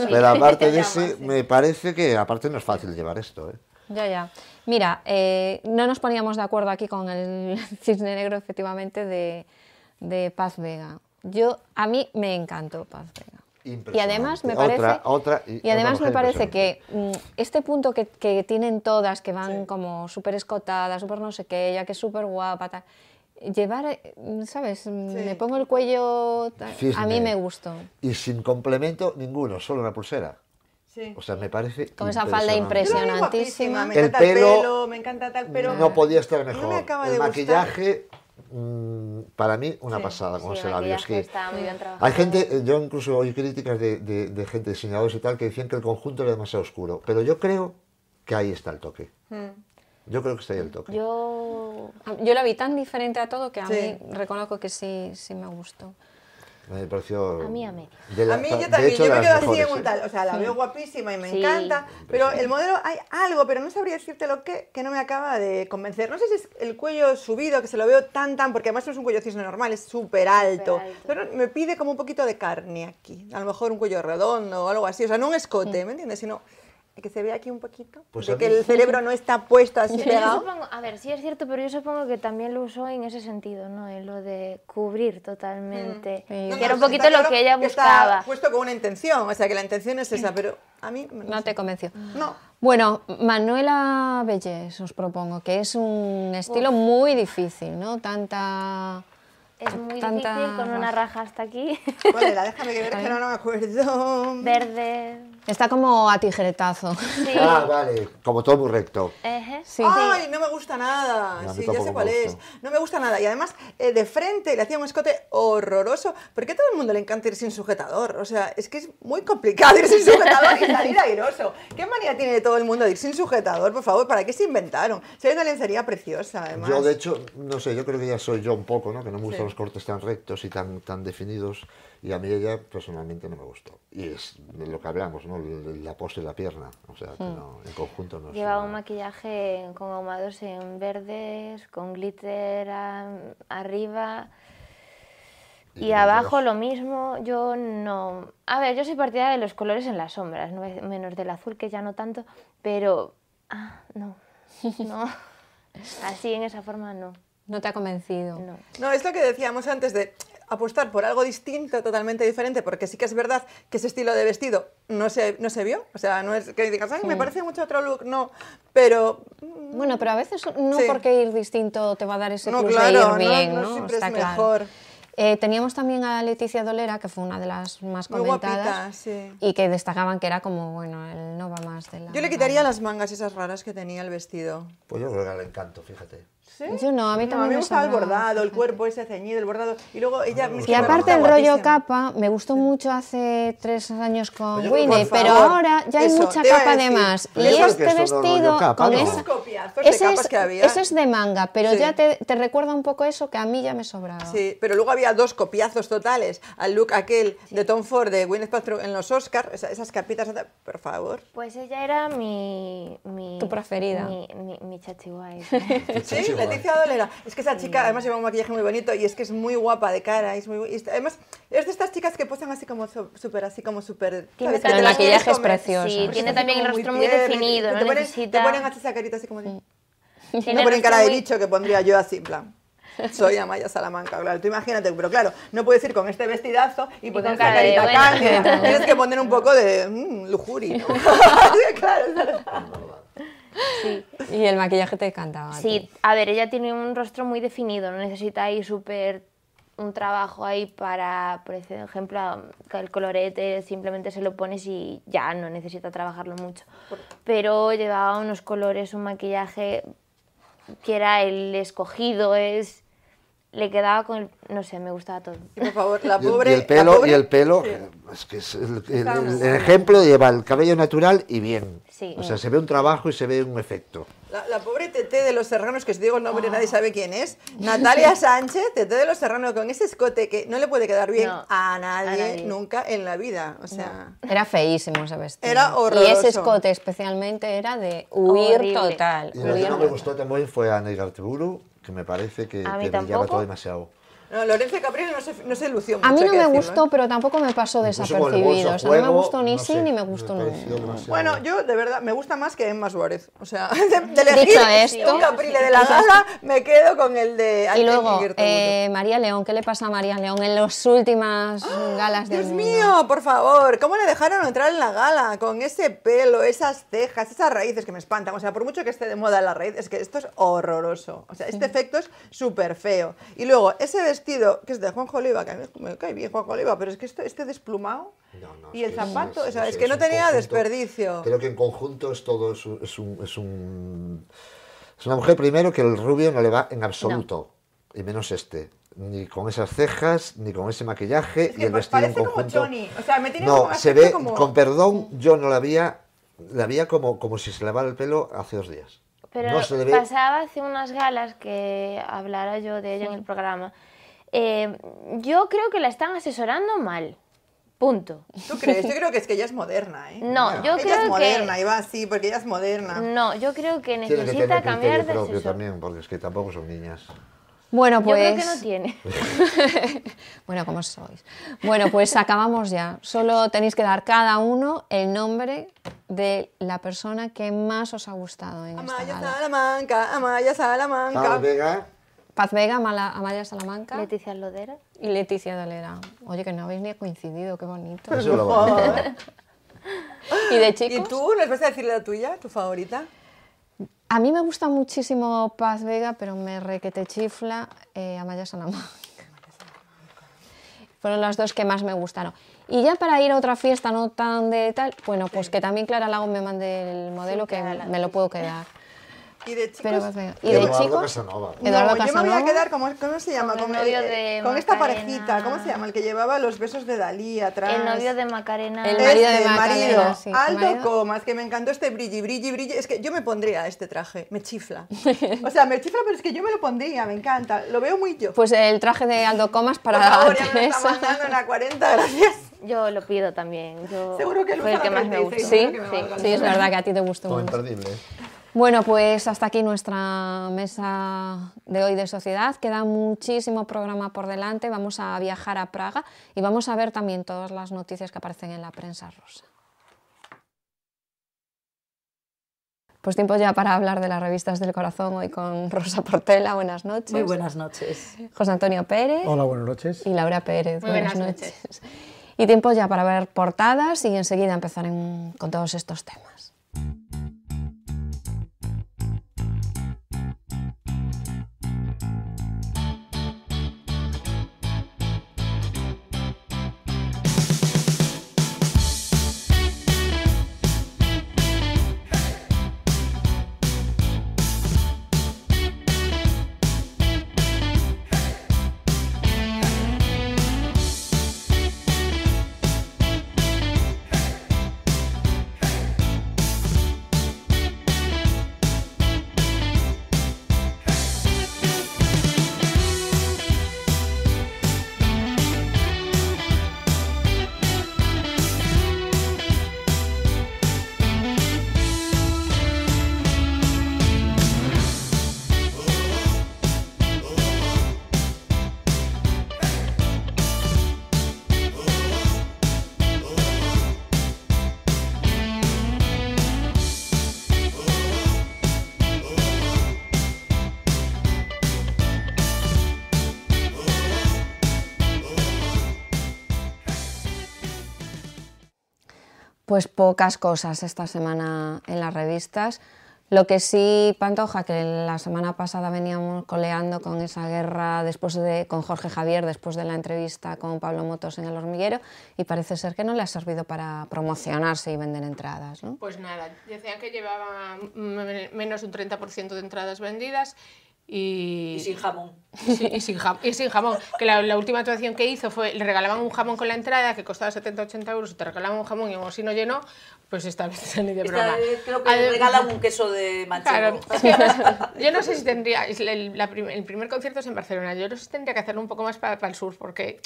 F: pero aparte
G: de ese, me parece que aparte no es fácil llevar esto. ¿eh?
A: Ya, ya. Mira, eh, no nos poníamos de acuerdo aquí con el cisne negro, efectivamente, de, de Paz Vega. Yo, a mí me encantó Paz Vega. Y además me parece, y, además me parece que mm, este punto que, tienen todas, que van como súper escotadas, súper no sé qué, ya que es súper guapa, llevar, eh, ¿sabes? Mm, me pongo el cuello,
F: a mí me gustó.
G: Y sin complemento ninguno, solo una pulsera. Sí. O sea, me parece. Con esa falda
F: impresionantísima. el, pelo, me encanta tal pero No podía
G: estar mejor. el maquillaje para mí una pasada como se hay gente, eh, yo incluso oí críticas de, de, de gente, diseñadores y tal, que decían que el conjunto era demasiado oscuro, pero yo creo que ahí está el toque. Mm. Yo creo que está ahí el toque.
A: Yo, yo la vi tan diferente a todo que a mí reconozco que sí, sí me gustó.
G: A mí a a mí yo también. yo me quedo así en un tal.
F: O sea, la veo guapísima y me encanta. Pero el modelo, hay algo, pero no sabría decirte lo que, no me acaba de convencer. No sé si es el cuello subido, que se lo veo tan, tan. Porque además no es un cuello cisne normal, es súper alto. Pero me pide como un poquito de carne aquí. A lo mejor un cuello redondo o algo así. O sea, no un escote, ¿me entiendes? Sino que se
D: vea aquí un poquito,
F: pues que el cerebro no está puesto así pegado.
D: a ver, sí es cierto, pero yo supongo que también lo usó en ese sentido, ¿no? En lo de cubrir totalmente, mm.
F: era un poquito lo que ella buscaba. puesto con una intención, o sea, que la intención es esa, pero a mí... No, te convenció. No.
A: Bueno, Manuela Bellés os propongo, que es un estilo muy difícil, ¿no? Tanta
D: es muy difícil con una raja hasta aquí. ¿Cuál era? Déjame que ver, que no, me acuerdo. Verde.
A: Está como a tijeretazo. Ah, vale,
G: como todo muy recto.
F: Ay, no me gusta nada. No, sí, ya sé cuál es. No me gusta nada. Y además, eh, de frente le hacía un escote horroroso. ¿Por qué todo el mundo le encanta ir sin sujetador? O sea, es que es muy complicado ir sin sujetador y salir airoso. ¿Qué manía tiene todo el mundo de ir sin sujetador? Por favor, ¿para qué se inventaron? Sería una lencería preciosa, además. Yo, de hecho,
G: no sé, yo creo que ya soy yo un poco, ¿no? Que no me gusta los cortes tan rectos y tan, tan definidos, y a mí ella personalmente no me gustó. Y es de lo que hablamos, ¿no? La pose de la pierna, o sea, hmm. en conjunto no Llevaba un
D: maquillaje con ahumados en verdes, con glitter arriba...
C: Y, abajo
D: lo mismo, yo no... A ver, yo soy partidaria de los colores en las sombras, menos del azul, que ya no tanto, pero... Ah, no, no. Así, en esa forma, no. No te ha convencido.
F: No. es lo que decíamos antes de apostar por algo distinto, totalmente diferente, porque sí que es verdad que ese estilo de vestido no se, no se vio. O sea, no es que digas, ay, me parece mucho otro look, no. Pero. Mm, bueno, pero a veces no porque
A: ir distinto te va a dar ese no, plus claro, bien, ¿no? siempre mejor. Eh, teníamos también a Leticia Dolera, que fue una de las más comentadas sí. y que destacaban que era como, bueno, el no va más de la... Yo le quitaría
F: las mangas esas raras que tenía el vestido.
G: Pues yo creo que le encanto, fíjate.
F: Yo no, a mí también me el bordado, el cuerpo ese ceñido, el bordado. Y luego ella. Ah, y aparte el rollo
A: capa, me gustó mucho hace tres años con pues Winnie, pero ahora ya hay mucha capa de más. Y este vestido con Ese es, de manga, pero ya te, recuerda un poco eso que a mí ya me sobraba.
F: Sí, pero luego había dos copiazos totales. Al look aquel de Tom Ford de Gwyneth Paltrow en los Oscars, esas, capitas, por favor.
D: Pues ella era mi. mi tu preferida. Mi, mi,
F: es que esa mm. chica, además, lleva un maquillaje muy bonito y es que es muy guapa de cara. Es muy, además, es de estas chicas que posan así como súper, así como súper... Tiene el maquillaje es precioso. tiene también el rostro muy, definido. Te, ponen, así esa carita así como... No ponen cara de bicho que pondría yo así, en plan soy Amaya Salamanca, claro, tú imagínate, pero claro, no puedes ir con este vestidazo y, poner esa carita Tienes que poner un poco de mmm, lujuria.
D: claro,
F: y el maquillaje te encantaba. Sí,
D: a ver, ella tiene un rostro muy definido, no necesita ahí súper un trabajo ahí para, por ejemplo, el colorete, simplemente se lo pones y ya no necesita trabajarlo mucho. Pero llevaba unos colores, un maquillaje que era el escogido, es le quedaba con no sé, me gustaba todo. Y por favor, la
G: pobre. Y el, pelo, y el pelo, es que es el, ejemplo de ejemplo lleva el cabello natural y bien. o sea, se ve un trabajo y se ve un efecto.
F: La, pobre TT de los Serranos, que si digo el nombre, ah. nadie sabe quién es. Natalia Sánchez, TT de los Serranos, con ese escote que no le puede quedar bien a, nadie, nunca en la vida. O sea.
A: Era feísimo, ¿sabes? Era horroroso. Y ese escote especialmente era de huir total. Y
G: la que no me gustó también fue a Negarteburu que me parece que, brillaba todo demasiado.
F: No, Lorenzo no se, A mí no me gustó, ¿eh? pero
A: tampoco me pasó desapercibido. no me gustó ni ni me gustó Bueno,
F: yo de verdad me gusta más que Emma Suárez. O sea, de, elegir esto, un de la gala, me quedo con el de Y luego, eh, María León, ¿qué le pasa a María León en las últimas ¡Ah! galas de Dios mío, por favor, ¿cómo le dejaron entrar en la gala? Con ese pelo, esas cejas, esas raíces que me espantan. O sea, por mucho que esté de moda la raíz, es que esto es horroroso. O sea, este efecto es súper feo. Y luego, ese vestido que es de Juan Oliva, que a mí me cae bien Juan Oliva, pero es que este, este desplumado y el zapato, es, que no tenía desperdicio.
G: Creo que en conjunto es todo, es un, es, una mujer primero que el rubio no le va en absoluto, y menos este ni con esas cejas, ni con ese maquillaje y el vestido en conjunto. Como
D: O sea, me tiene no, se ve, con
G: perdón, yo no la había la veía como, como si se lavara el pelo hace dos días.
D: Pero no pasaba hace unas galas que hablara yo de ella en el programa Em, yo creo que la están asesorando mal. Punto. ¿Tú crees? Yo creo que es que ella es moderna, ¿eh? No, yo creo que... es moderna,
F: que... porque ella es moderna. No,
D: yo creo que necesita cambiar de propio
G: también, porque es que tampoco son niñas.
D: Bueno, pues... Yo creo que pues- no tiene. bueno,
F: como sois.
A: Bueno, pues acabamos ya. Solo tenéis que dar cada uno el nombre de la persona que más os ha gustado en Amaya esta
F: Salamanca, Amaya Salamanca.
A: Paz Vega, Amaya Salamanca. Leticia Lodera. Y Leticia Dolera. Oye, que no habéis ni coincidido, qué bonito.
F: ¿Y de chicos? ¿Y tú? ¿Nos vas a decir la tuya, tu favorita?
A: A mí me gusta muchísimo Paz Vega, pero me requete chifla eh, Amaya Salamanca. Fueron las dos que más me gustaron. Y ya para ir a otra fiesta no tan de tal, bueno, pues que también Clara Lago me mande el modelo que me lo puedo quedar.
F: ¿Y de chicos? ¿Y de chicos?
C: no, Yo me
F: voy a quedar, como, ¿cómo se llama? Con, esta parejita, ¿cómo se llama? El que llevaba los besos de Dalí atrás. El novio de
D: Macarena. El
F: marido de Macarena. Marido, Aldo Comas, que me encantó este brilli, brilli, brilli. Es que yo me pondría este traje, me chifla. O sea, me chifla, pero es que yo me lo pondría, me encanta. Lo veo muy yo.
D: Pues el traje de
F: Aldo Comas para... Por
D: favor, me está mandando una 40, gracias. Yo lo pido también. Seguro que lo fue el que más me gustó. Sí, sí, es verdad que a ti te gustó
A: mucho. imperdible. Bueno, pues hasta aquí nuestra mesa de hoy de sociedad. Queda muchísimo programa por delante. Vamos a viajar a Praga y vamos a ver también todas las noticias que aparecen en la prensa rusa. Pues tiempo ya para hablar de las revistas del corazón hoy con Rosa Portela. Buenas noches. Muy buenas
I: noches.
A: José Antonio Pérez. Hola, buenas noches. Y Laura Pérez. buenas, noches. Y tiempo ya para ver portadas y enseguida empezar con todos estos temas. pues pocas cosas esta semana en las revistas. Lo que sí, Pantoja, que la semana pasada veníamos coleando con esa guerra después de, con Jorge Javier, después de la entrevista con Pablo Motos en El Hormiguero, y parece ser que no le ha servido para promocionarse y vender entradas.
H: Pues nada, decían que llevaba menos un 30% de entradas vendidas y... sin jamón. y, sin jamón. Que la, última actuación que hizo fue, le regalaban un jamón con la entrada que costaba 70-80 euros, y te regalaban un jamón y como si no llenó, pues esta vez ni de broma. creo que le regalan un queso de manchego. yo no sé si tendría, el, primer concierto es en Barcelona, yo no sé si tendría que hacerlo un poco más para, el sur, porque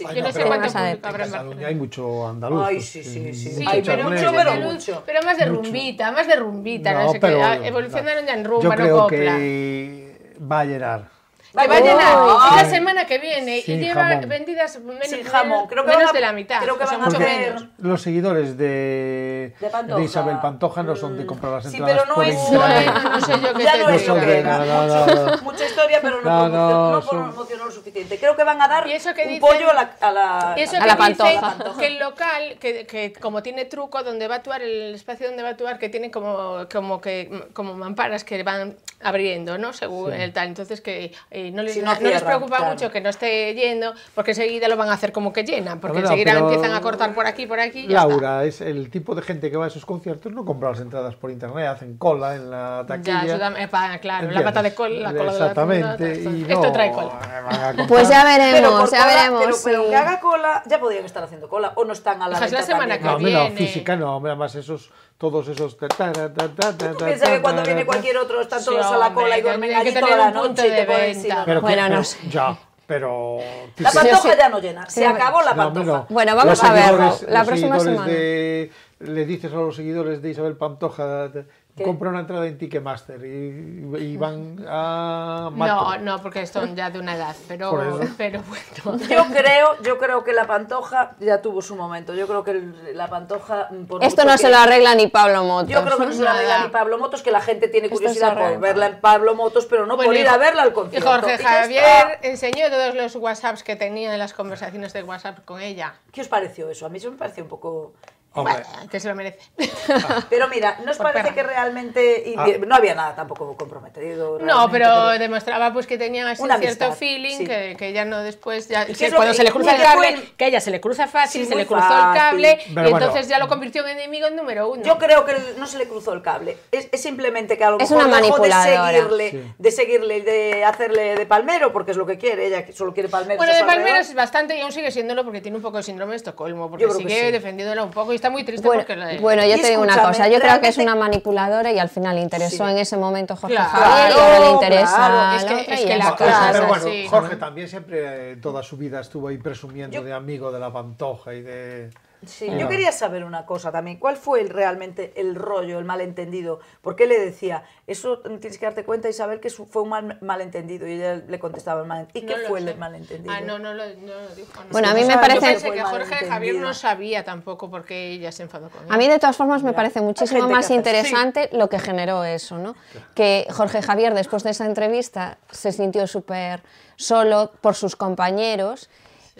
H: yo no, sé cuánto
I: público habrá en Barcelona.
J: Hay mucho andaluz. Ay, pues, eh, sí, sí, sí. pero, mucho, pero,
H: pero más de rumbita, más de rumbita, no, sé qué. Ah, evolucionaron ya en rumba, no copla.
J: Que va a llenar. Que va a llenar la
H: semana que viene y lleva vendidas menos, de la mitad. Creo que a
J: Los seguidores de, de, Isabel Pantoja no son de mm. comprar las entradas. Sí, pero no es. No, sé yo qué
H: Mucha historia, pero
J: no, no, lo
H: suficiente. Creo que van a dar un pollo a la, a Pantoja. Que el local, que, que como tiene truco, donde va a actuar, el espacio donde va a actuar, que tiene como, como, que, como mamparas que van abriendo, ¿no? Según el tal. Entonces que eh, no les, preocupa mucho que no esté yendo porque enseguida lo van a hacer como que llenan, porque enseguida empiezan a cortar por aquí, por aquí. Y Laura,
J: es el tipo de gente que va a esos conciertos, no compra las entradas por internet, hacen cola en la taquilla. claro, la pata de cola, la cola Exactamente, de la esto, trae cola. Pues ya
H: pues veremos, ya veremos. Pero, que haga
I: cola, ya podrían estar haciendo cola, o no están a la sea, la semana que viene. No, física
J: no, además esos todos esos... Ta, ta, que cuando viene cualquier
I: otro están todos a la cola y duermen allí toda la noche? De venta. Pero bueno, pues,
J: Ya, pero... La pantoja ya
I: no llena, se acabó la pantoja. Bueno, vamos a verlo, la próxima semana.
J: le dices a los seguidores de Isabel Pantoja una entrada en Ticketmaster y, van a... No,
H: no, porque son ya de una edad, pero, pero bueno. Yo creo, yo creo que la
I: Pantoja ya tuvo su momento. Yo creo que la Pantoja... Mm, Esto no se lo arregla ni Pablo Motos. Yo creo que no se lo arregla ni Pablo Motos, que la gente tiene curiosidad por verla en Pablo Motos, pero no por ir a verla al concierto. Jorge Javier
H: enseñó todos los whatsapps que tenía en las conversaciones de whatsapp con ella. ¿Qué os pareció eso? A mí eso me pareció un poco que se lo merece. Ah. Pero mira, nos parece que realmente... Ah. No había nada
I: tampoco comprometido. No, pero,
H: demostraba pues que tenía así cierto feeling, que, ya no después... Ya, cuando se le cruza el cable, que ella se le cruza fácil, se le cruzó el cable, y entonces ya lo convirtió en enemigo número uno. Yo creo que
I: no se le cruzó el cable. Es, simplemente que a lo es mejor de seguirle, de seguirle, de hacerle de palmero, porque es lo que quiere. Ella solo quiere palmero. Bueno, de palmero es
H: bastante, y aún sigue siéndolo, porque tiene un poco de síndrome de Estocolmo, porque sigue defendiéndola un poco y muy triste bueno, porque Bueno, yo te digo una cosa, yo
A: creo que es una manipuladora y al final le interesó en ese momento Jorge Javier le interesa
J: Jorge también siempre eh, toda su vida estuvo ahí presumiendo de amigo de la pantoja y de... Sí, yo quería
I: saber una cosa también. ¿Cuál fue realmente el rollo, el malentendido? ¿Por qué le decía, eso tienes que darte cuenta y saber que fue un malentendido? Y ella le contestaba, mal, ¿y qué fue el malentendido? Ah, no,
H: no lo, dijo. Bueno, a mí me parece. que Jorge Javier no sabía tampoco por qué ella se enfadó con él. A mí, de todas formas, me parece
A: muchísimo más interesante lo que generó eso, ¿no? Que Jorge Javier, después de esa entrevista, se sintió súper solo por sus compañeros.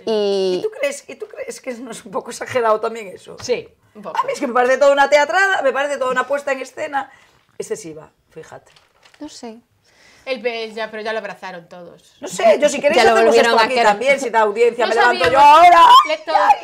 A: Y... tú
I: crees, tú crees que no es un poco exagerado también eso? Sí, un poco. A mí es que me parece toda una teatrada, me parece toda
H: una puesta en escena
I: excesiva, fíjate.
H: No sé, el ya, pero ya lo abrazaron todos. No sé, yo si queréis que lo esto aquí también, si da audiencia, me levanto yo ahora.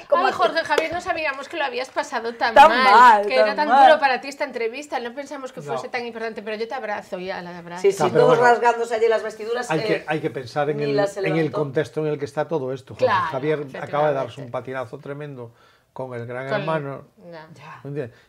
H: como Jorge Javier, no sabíamos que lo habías pasado tan, tan mal, Que era tan duro para ti esta entrevista. No pensamos que fuese tan importante, pero yo te abrazo y a la abrazo. Sí, si todos rasgándose allí las
C: vestiduras. Hay, que, eh, hay que
J: pensar en el, en el contexto en el que está todo esto. Jorge Javier acaba de darse un patinazo tremendo con el gran hermano.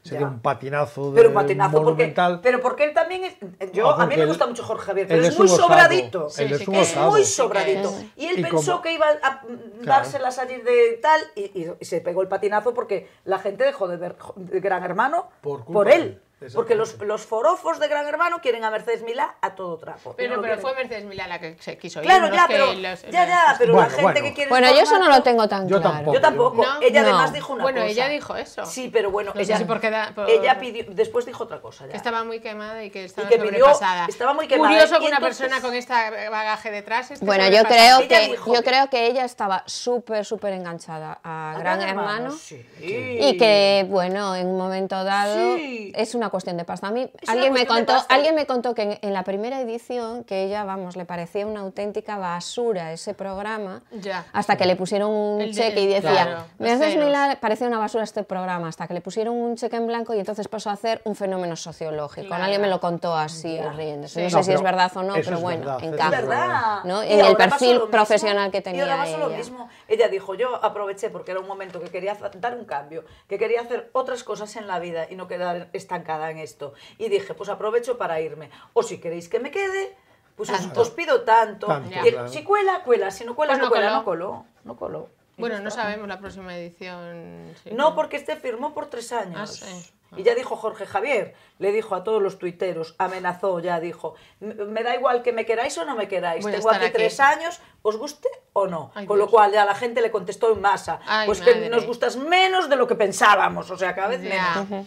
J: Sería un patinazo de pero un patinazo Porque,
I: pero porque él también es. Yo, a mí me gusta mucho Jorge Javier, pero es, muy sobradito. es, muy sobradito. Y él pensó que iba a la salir de tal y, se pegó el patinazo porque la gente dejó de ver Gran Hermano por él. Porque los, los, forofos de Gran Hermano quieren a Mercedes Milá a todo trapo. Pero, pero fue
H: Mercedes Milá la que se quiso ir. Claro, ya, pero, ya, ya, pero bueno, la gente que quiere... Bueno, yo eso no lo tengo tan claro. yo tampoco. Ella además dijo una bueno, cosa. Bueno, ella dijo eso. Sí,
I: pero bueno, ella, ella pidió, después
H: dijo otra cosa. Ya. Estaba muy quemada y que estaba y que estaba muy quemada. Curioso que una persona con este bagaje detrás... Este bueno, yo creo, que,
A: yo creo que ella estaba súper, súper enganchada a, Gran Hermano.
C: Y que,
A: bueno, en un momento dado es una cuestión de pasta. A mí alguien me, contó, alguien me contó que en, la primera edición que ella, vamos, le parecía una auténtica basura ese programa, hasta que le pusieron un cheque y decía, me haces mirar, parecía una basura este programa, hasta que le pusieron un cheque en blanco y entonces pasó a hacer un fenómeno sociológico. Alguien me lo contó así, riendo No, sé si es verdad o no, pero bueno, verdad, encaja. ¿no? En el perfil profesional que tenía. lo mismo.
I: Ella dijo, yo aproveché porque era un momento que quería dar un cambio, que quería hacer otras cosas en la vida y no quedar estancada en esto. Y dije, pues aprovecho para irme. O si queréis que me quede, pues os, pido tanto. Si cuela, cuela. Si no cuela, pues no, cuela. No
H: coló. No coló. Bueno, no sabemos la próxima edición.
I: no, porque este firmó por tres años. Ah, y ya dijo Jorge Javier, le dijo a todos los tuiteros, amenazó, ya dijo, me da igual que me queráis o no me queráis, tengo aquí, tres años, ¿os guste o no? Con lo cual ya la gente le contestó en masa, pues que nos gustas menos de lo que pensábamos, o sea, cada vez menos.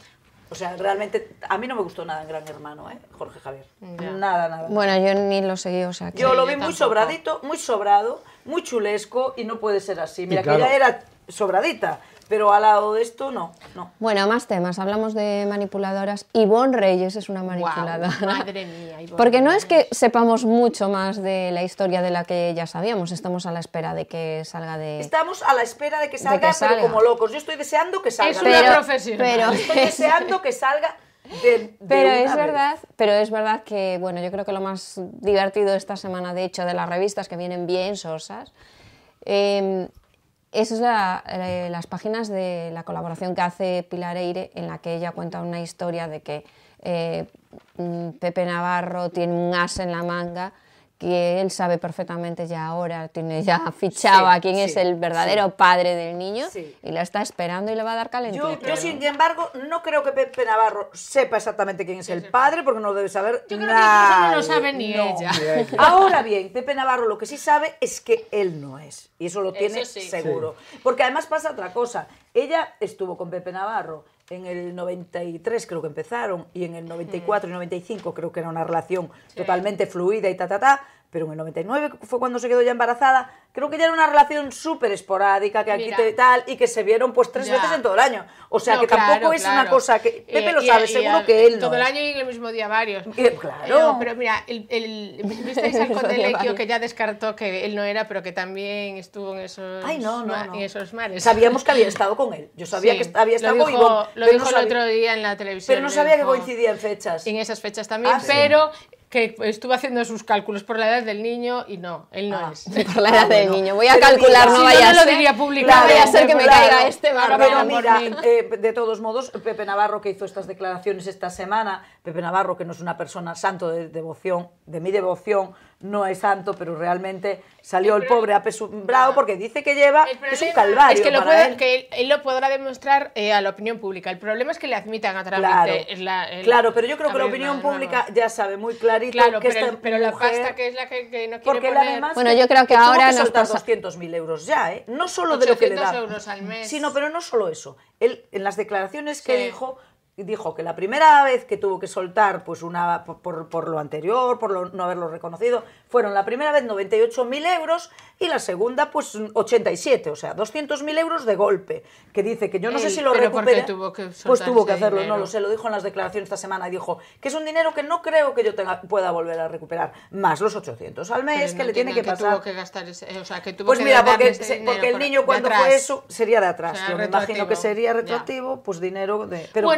I: O sea, realmente a mí no me gustó nada en Gran Hermano, ¿eh? Jorge Javier. Nada, nada. Bueno,
A: yo ni lo seguí, o sea. yo lo vi muy sobradito,
I: muy sobrado, muy chulesco y no puede ser así. Mira, que ya era sobradita. Pero al lado de esto, no,
A: no. Bueno, más temas. Hablamos de manipuladoras. Ivonne Reyes es una manipuladora. madre
I: mía, Porque
A: no es que sepamos mucho más de la historia de la que ya sabíamos. Estamos a la espera de que salga de...
I: Estamos a la espera de que salga, como locos. Yo estoy deseando que salga. Es una profesión. Estoy deseando que salga... De, pero es verdad
A: pero es verdad que bueno yo creo que lo más divertido esta semana de hecho de las revistas que vienen bien sosas em, esas son las páginas de la colaboración que hace Pilar Eire, en la que ella cuenta una historia de que eh, mm, Pepe Navarro tiene un as en la manga que él sabe perfectamente ya ahora, tiene ya fichado quién es el verdadero padre del niño y la está esperando y le va a dar calentito. Yo, sin
I: embargo, no creo que Pepe Navarro sepa exactamente quién es el padre, porque no debe saber nada. no lo sabe ni ella. Ahora bien, Pepe Navarro lo que sí sabe es que él no es, y eso lo tiene seguro. Porque además pasa otra cosa, ella estuvo con Pepe Navarro, en el 93 creo que empezaron y en el 94 y 95 creo que era una relación totalmente fluida y ta, ta, ta pero en el 99 fue cuando se quedó ya embarazada, creo que ya era una relación súper esporádica, que aquí y tal, y que se vieron pues tres veces en todo el año. O sea, que tampoco es una cosa que... Eh, Pepe lo sabe, seguro que él... Todo el
H: año y el mismo día varios. Eh, claro. pero mira, el, el, ¿visteis al conde que ya descartó que él no era, pero que también estuvo en esos, Ay, en esos mares? Sabíamos que había estado con él. Yo sabía que había estado con Lo dijo, el otro día en la televisión. Pero no sabía que coincidían fechas. En esas fechas también, ah, pero que estuve haciendo sus cálculos por la edad del niño y no, él no ah, es.
C: Por la edad ah, del niño. Voy a calcular, no vaya a ser. No diría No
H: que me caiga este eh,
I: de todos modos, Pepe Navarro que hizo estas declaraciones esta semana, Pepe Navarro que no es una persona santo de devoción, de mi devoción, no es santo, pero realmente salió el, pobre apesumbrado porque dice que lleva es un calvario. que, lo puede, él.
H: que él, lo podrá demostrar eh, a la opinión pública. El problema es que le admitan a través claro, Claro, pero yo creo que la opinión pública
I: ya sabe muy clarito que pero, pero la pasta
H: que es la que, no quiere porque poner... bueno, yo creo que, ahora nos
I: 200.000 euros ya, ¿eh? No solo de lo que le da. Sino, pero no solo eso. en las declaraciones que dijo dijo que la primera vez que tuvo que soltar, pues una por, lo anterior, por no haberlo reconocido, fueron la primera vez 98.000 euros y la segunda, pues 87, o sea, 200.000 euros de golpe. Que dice que yo no sé si lo recuperé. pues tuvo que pues, hacerlo, no lo sé, lo dijo en las declaraciones esta semana. y Dijo que es un dinero que no creo que yo tenga, pueda volver a recuperar, más los 800 al mes que le tiene que, que pasar.
H: pues mira, porque, el niño cuando fue eso
I: sería de atrás. yo me imagino que sería retroactivo, pues dinero de. Pero,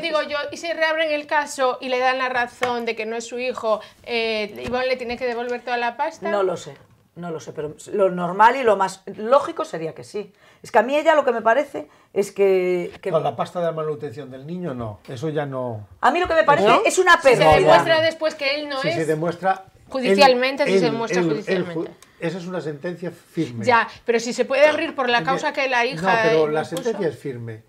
I: digo
H: yo, y si reabren el caso y le dan la razón de que no es su hijo, eh, le tiene que devolver toda la pasta. No
I: lo sé, no lo sé, pero lo normal y lo más lógico sería que sí. Es que a mí ella
J: lo que me parece es que... que... la pasta de la manutención del niño no, eso ya no... A mí lo que me parece es una pena. Si se demuestra
H: después que él
I: no es... se
J: demuestra... Judicialmente, se demuestra judicialmente. esa es una sentencia firme. Ya, pero si se puede abrir por la causa
H: que la hija... No, pero la
J: sentencia es firme.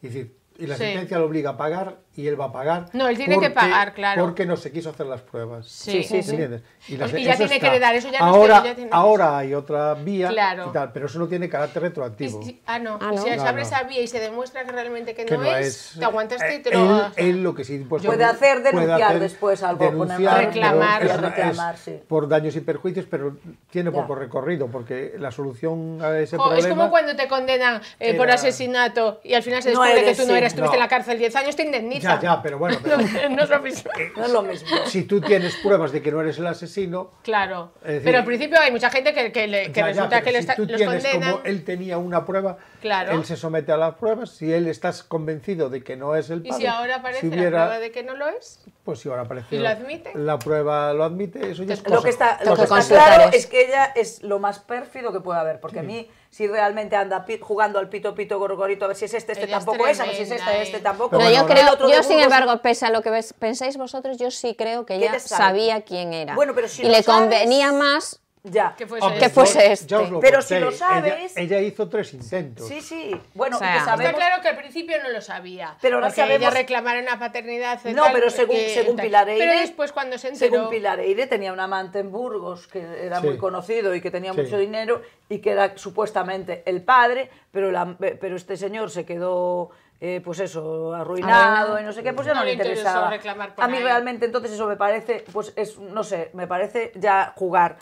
J: Es decir, y la sentencia lo obliga a pagar y él va a pagar. No, él tiene que pagar, claro. Porque no se quiso hacer las pruebas. Sí, sí, sí. ¿entiendes? Y, las, ya tiene que heredar, eso ya no ahora, ahora hay otra vía y tal, pero eso no tiene carácter retroactivo.
H: ah, no. Ah, si se abre esa vía y se demuestra que realmente que, no, es, te aguantas y eh, te lo... Él,
J: lo que sí... Pues, puede, hacer denunciar después algo. Denunciar, reclamar. reclamar sí. Por daños y perjuicios, pero tiene poco recorrido, porque la solución a ese problema... Es como
H: cuando te condenan eh, por asesinato y al final se descubre que tú no eras estuviste en la cárcel 10 años, te indemnizan ya, ya, pero bueno. Eh, no, es
J: lo mismo. Si tú tienes pruebas de que no eres el asesino. Claro. pero al
H: principio hay mucha gente que, que, le, que resulta que está, los tienes Como
J: él tenía una prueba, claro. él se somete a las pruebas. Si él estás convencido de que no es el padre. Y si ahora aparece la prueba
H: de que no lo es.
J: Pues si ahora aparece. ¿Y lo admite? La prueba lo admite. Eso ya es cosa, lo que está, lo que está claro es
I: que ella es lo más pérfido que puede haber. Porque a mí si realmente anda jugando al pito pito gorgorito, a ver si es este, este tampoco es, a ver si es este, este eh. tampoco. yo creo, yo sin embargo,
A: pese a lo que pensáis vosotros, yo sí creo que ella sabía quién era. Bueno, pero
I: y le convenía
H: más ya. Que
I: fuese, fuese este. Pero si lo sabes...
J: Ella, hizo tres intentos. Sí, sí. Bueno, Está
H: claro que al principio no lo sabía. Pero ahora sabemos... ella una paternidad... No, pero según, Pilar Eire... Pero después cuando se enteró... Según Pilar
I: Eire tenía un amante en Burgos que era muy conocido y que tenía mucho dinero y que era supuestamente el padre, pero, pero este señor se quedó... Eh, pues eso, arruinado ah, y no sé qué, pues ya no, le interesaba. A mí realmente entonces eso me parece, pues es, no sé, me parece ya jugar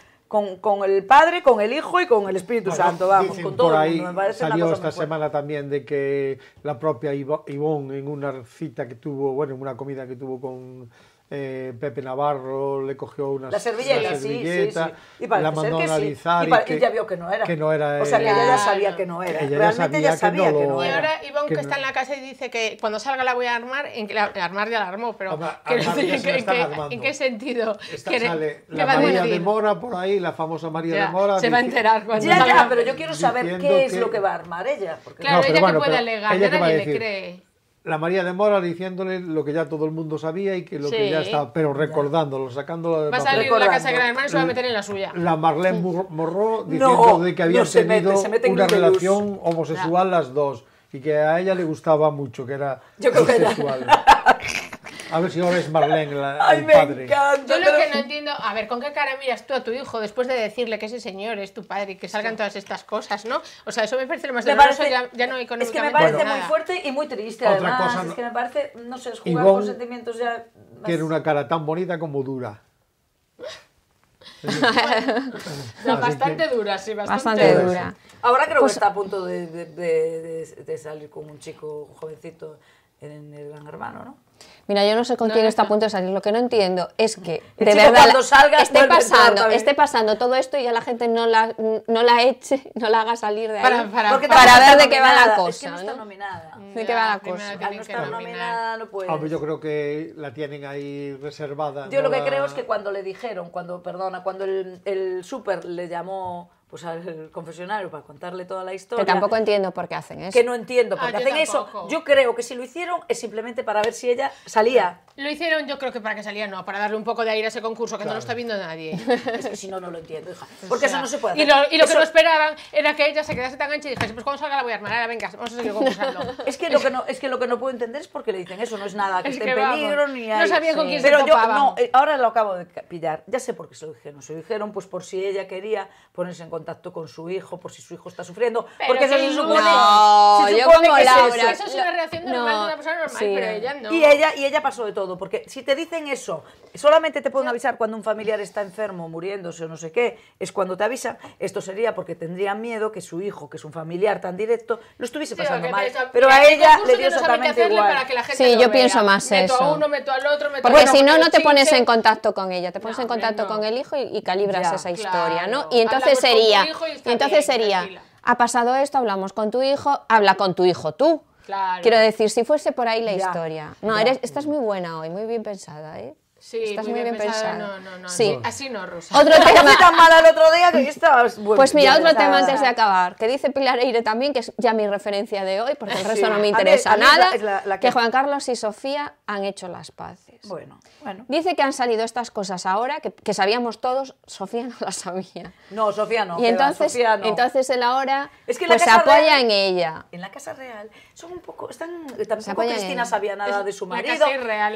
I: con, el Padre, con el Hijo y con el Espíritu Santo, vamos, con todo. Por ahí salió esta
J: semana también de que la propia Ivonne en una cita que tuvo, bueno, en una comida que tuvo con eh, Pepe Navarro le cogió una servilleta, Y
C: la mandó a analizar. Y, para, ya vio que no era. o sea, que ella ya sabía que no era. Realmente ya sabía, que, no, era. Y ahora Ivonne, que, está en
H: la casa y dice que cuando salga la voy a armar, en que la, armar ya la armó, pero en, qué, sentido. Esta, que sale la María de
J: Mora por ahí, la famosa María de Mora. Se va a
H: enterar cuando salga, ya, pero yo quiero
J: saber qué es lo
H: que va a armar ella.
J: Claro, ella que puede alegar, nadie le cree la María de Mora diciéndole lo que ya todo el mundo sabía y que lo que ya estaba, pero recordándolo, sacándolo de Va a salir la
C: casa de las hermanas y se va a meter
H: en la suya.
J: La Marlene Morró diciendo de que había tenido una relación homosexual las dos y que a ella le gustaba mucho, que era homosexual. que A ver si ahora es Marlene el padre. Yo
H: lo que no entiendo, a ver, ¿con qué cara miras tú a tu hijo después de decirle que ese señor es tu padre y que salgan todas estas cosas, ¿no? O sea, eso me parece lo más doloroso ya, ya, no económicamente.
I: Es que me parece muy fuerte y muy triste, además. es que me parece, no sé, es jugar con sentimientos ya. Más... Tiene
J: una cara tan bonita como dura.
I: bastante dura, sí, bastante, dura. Ahora creo que pues está a punto de, salir con un chico jovencito en el Gran Hermano, ¿no?
A: Mira, yo no sé con quién está a punto de salir. Lo que no entiendo es que, de verdad, salga, esté, pasando, esté pasando todo esto y ya la gente no la, no la eche, no la haga salir de ahí. Para, para, ver de qué va la cosa. no está
I: nominada.
A: ¿De qué va la cosa?
I: no
J: no yo creo que la tienen ahí reservada. Yo lo que creo es que
I: cuando le dijeron, cuando, perdona, cuando el, el Super le llamó pues al confesionario para contarle toda la historia. Que tampoco entiendo por qué hacen eso. Que no entiendo por ah, qué hacen eso. Yo creo que si lo hicieron es simplemente para ver si ella salía.
H: Lo hicieron yo creo que para que salía, no, para darle un poco de aire a ese concurso que no lo está viendo nadie. Es que si no, no lo entiendo, hija.
I: Porque eso no se puede hacer. Y lo, y lo que no
H: esperaban era que ella se quedase tan ancha y dijese, pues cuando salga la voy a armar, ahora venga, vamos a seguir concursando. es,
I: que lo que no, es que lo que no puedo entender es por qué le dicen eso, no es nada que es esté en peligro ni hay... No sabía con quién Pero yo, no, eh, ahora lo acabo de pillar, ya sé por qué se lo dijeron. Se lo dijeron pues por si ella quería ponerse en contacto contacto con su hijo por si su hijo está sufriendo. porque eso se supone. No, yo que Es eso. es una reacción normal de una persona normal, pero ella no. Y ella, y ella pasó de todo, porque si te dicen eso, solamente te pueden avisar cuando un familiar está enfermo, muriéndose o no sé qué, es cuando te avisan. Esto sería porque tendrían miedo que su hijo, que es un familiar tan directo, lo estuviese pasando mal. pero a ella le dio exactamente igual. sí, yo pienso más eso. porque si
A: no, no te pones en contacto con ella, te pones en contacto con el hijo y, calibras esa historia, ¿no? Y entonces sería entonces sería, ha pasado esto, hablamos con tu hijo, habla con tu hijo tú. Quiero decir, si fuese por ahí la historia. No, eres, estás muy buena hoy, muy bien pensada, ¿eh? Sí, estás muy, bien, pensada. sí. Así no, Rosa. Otro tema tan el otro día que estabas Pues mira, otro tema antes de acabar, que dice Pilar Eire también, que es ya mi referencia de hoy, porque el resto no me interesa nada, que... que Juan Carlos y Sofía han hecho las
I: paz. Bueno,
A: bueno. Dice que han salido estas cosas ahora, que, sabíamos todos, Sofía no las sabía.
I: No, Sofía no. Y entonces, entonces él ahora es pues se apoya
A: en ella.
I: En la Casa Real son un poco, están, tampoco Cristina sabía nada de su marido.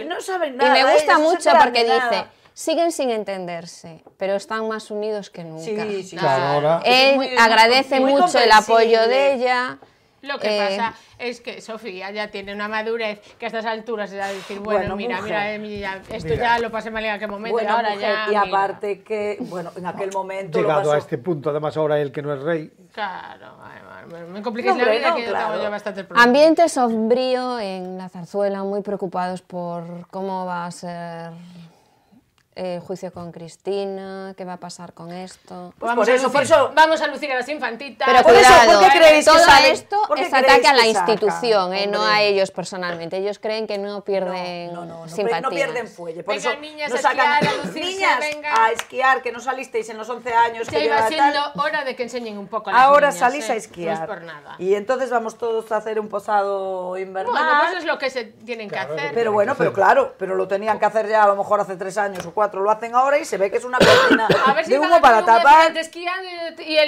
I: No saben nada. Y me ¿eh? gusta mucho porque dice,
A: siguen sin entenderse, pero están más unidos que nunca. Sí, sí, claro. Él agradece mucho el apoyo de ella.
H: Lo que eh, pasa es que Sofía ya tiene una madurez que a estas alturas es decir, bueno, mira, mira, eh, esto ya lo pasé mal en aquel momento, ahora ya. Y aparte
I: que, bueno, en aquel
J: momento. Llegado a este punto, además ahora él que no es rey.
H: Claro, me compliquéis la vida que yo tengo bastante problemas. Ambiente
A: sombrío en la zarzuela, muy preocupados por cómo va a ser eh, juicio con Cristina, qué va a pasar con
H: esto. Pues vamos por eso, por eso. Vamos a lucir a las infantitas. Pero por eso, ¿por qué eh, todo esto es ataque a la institución, eh, no a
A: ellos personalmente. Ellos creen que no pierden no, no, simpatía. No pierden
I: fuelle. Por eso niñas, nos a esquiar, niñas a esquiar, que no salisteis en los 11
H: años. Ya que iba siendo hora de que enseñen un poco a las Ahora salís a esquiar. nada.
I: Y entonces vamos todos a hacer un posado invernal. Bueno, pues
H: es lo que se tienen que hacer. Pero bueno,
I: pero claro, pero lo tenían que hacer ya a lo mejor hace tres años o cuatro lo hacen ahora y se ve que es una cortina de humo para tapar.
H: Ah, y,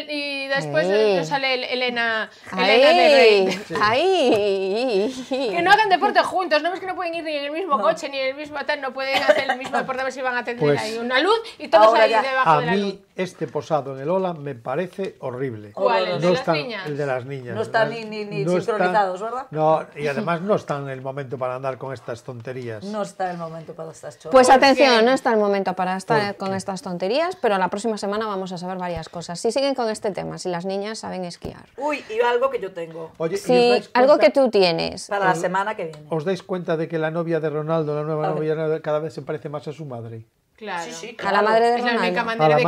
H: y, después eh. Eh, sale Elena, Elena
A: Que no hagan
H: deporte juntos, no es que no pueden ir ni en el mismo coche ni en el mismo hotel, no pueden hacer el mismo deporte a ver si van a tener pues ahí una luz y todos ahí debajo a mí,
J: Este posado en el Ola me parece horrible. ¿El no de las niñas? El de las niñas. No están ni, ni, ni sincronizados, ¿verdad? No, y además no está en el momento para andar con estas tonterías.
I: No está el momento para estas chorras. Pues atención, no está
A: el momento momento para estar con estas tonterías, pero la próxima semana vamos a saber varias cosas. Si siguen con este tema, si las niñas saben esquiar.
I: Uy, y algo que yo tengo.
J: Oye, sí, algo que
A: tú tienes. Para la semana que viene.
J: ¿Os dais cuenta de que la novia de Ronaldo, la nueva novia, cada vez se parece más a su madre?
H: Claro. Sí, A la madre de Ronaldo. Es la única
I: manera que,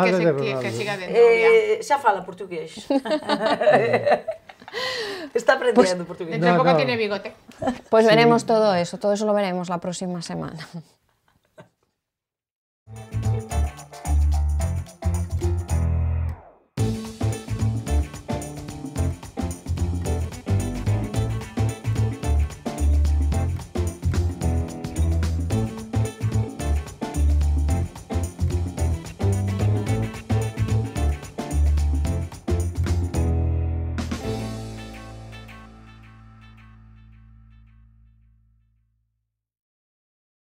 I: que, siga Eh, portugués. Está aprendiendo pues portugués.
A: Dentro poco tiene
H: bigote. Pues veremos
A: todo eso, todo eso lo veremos la próxima semana.
C: Thank you.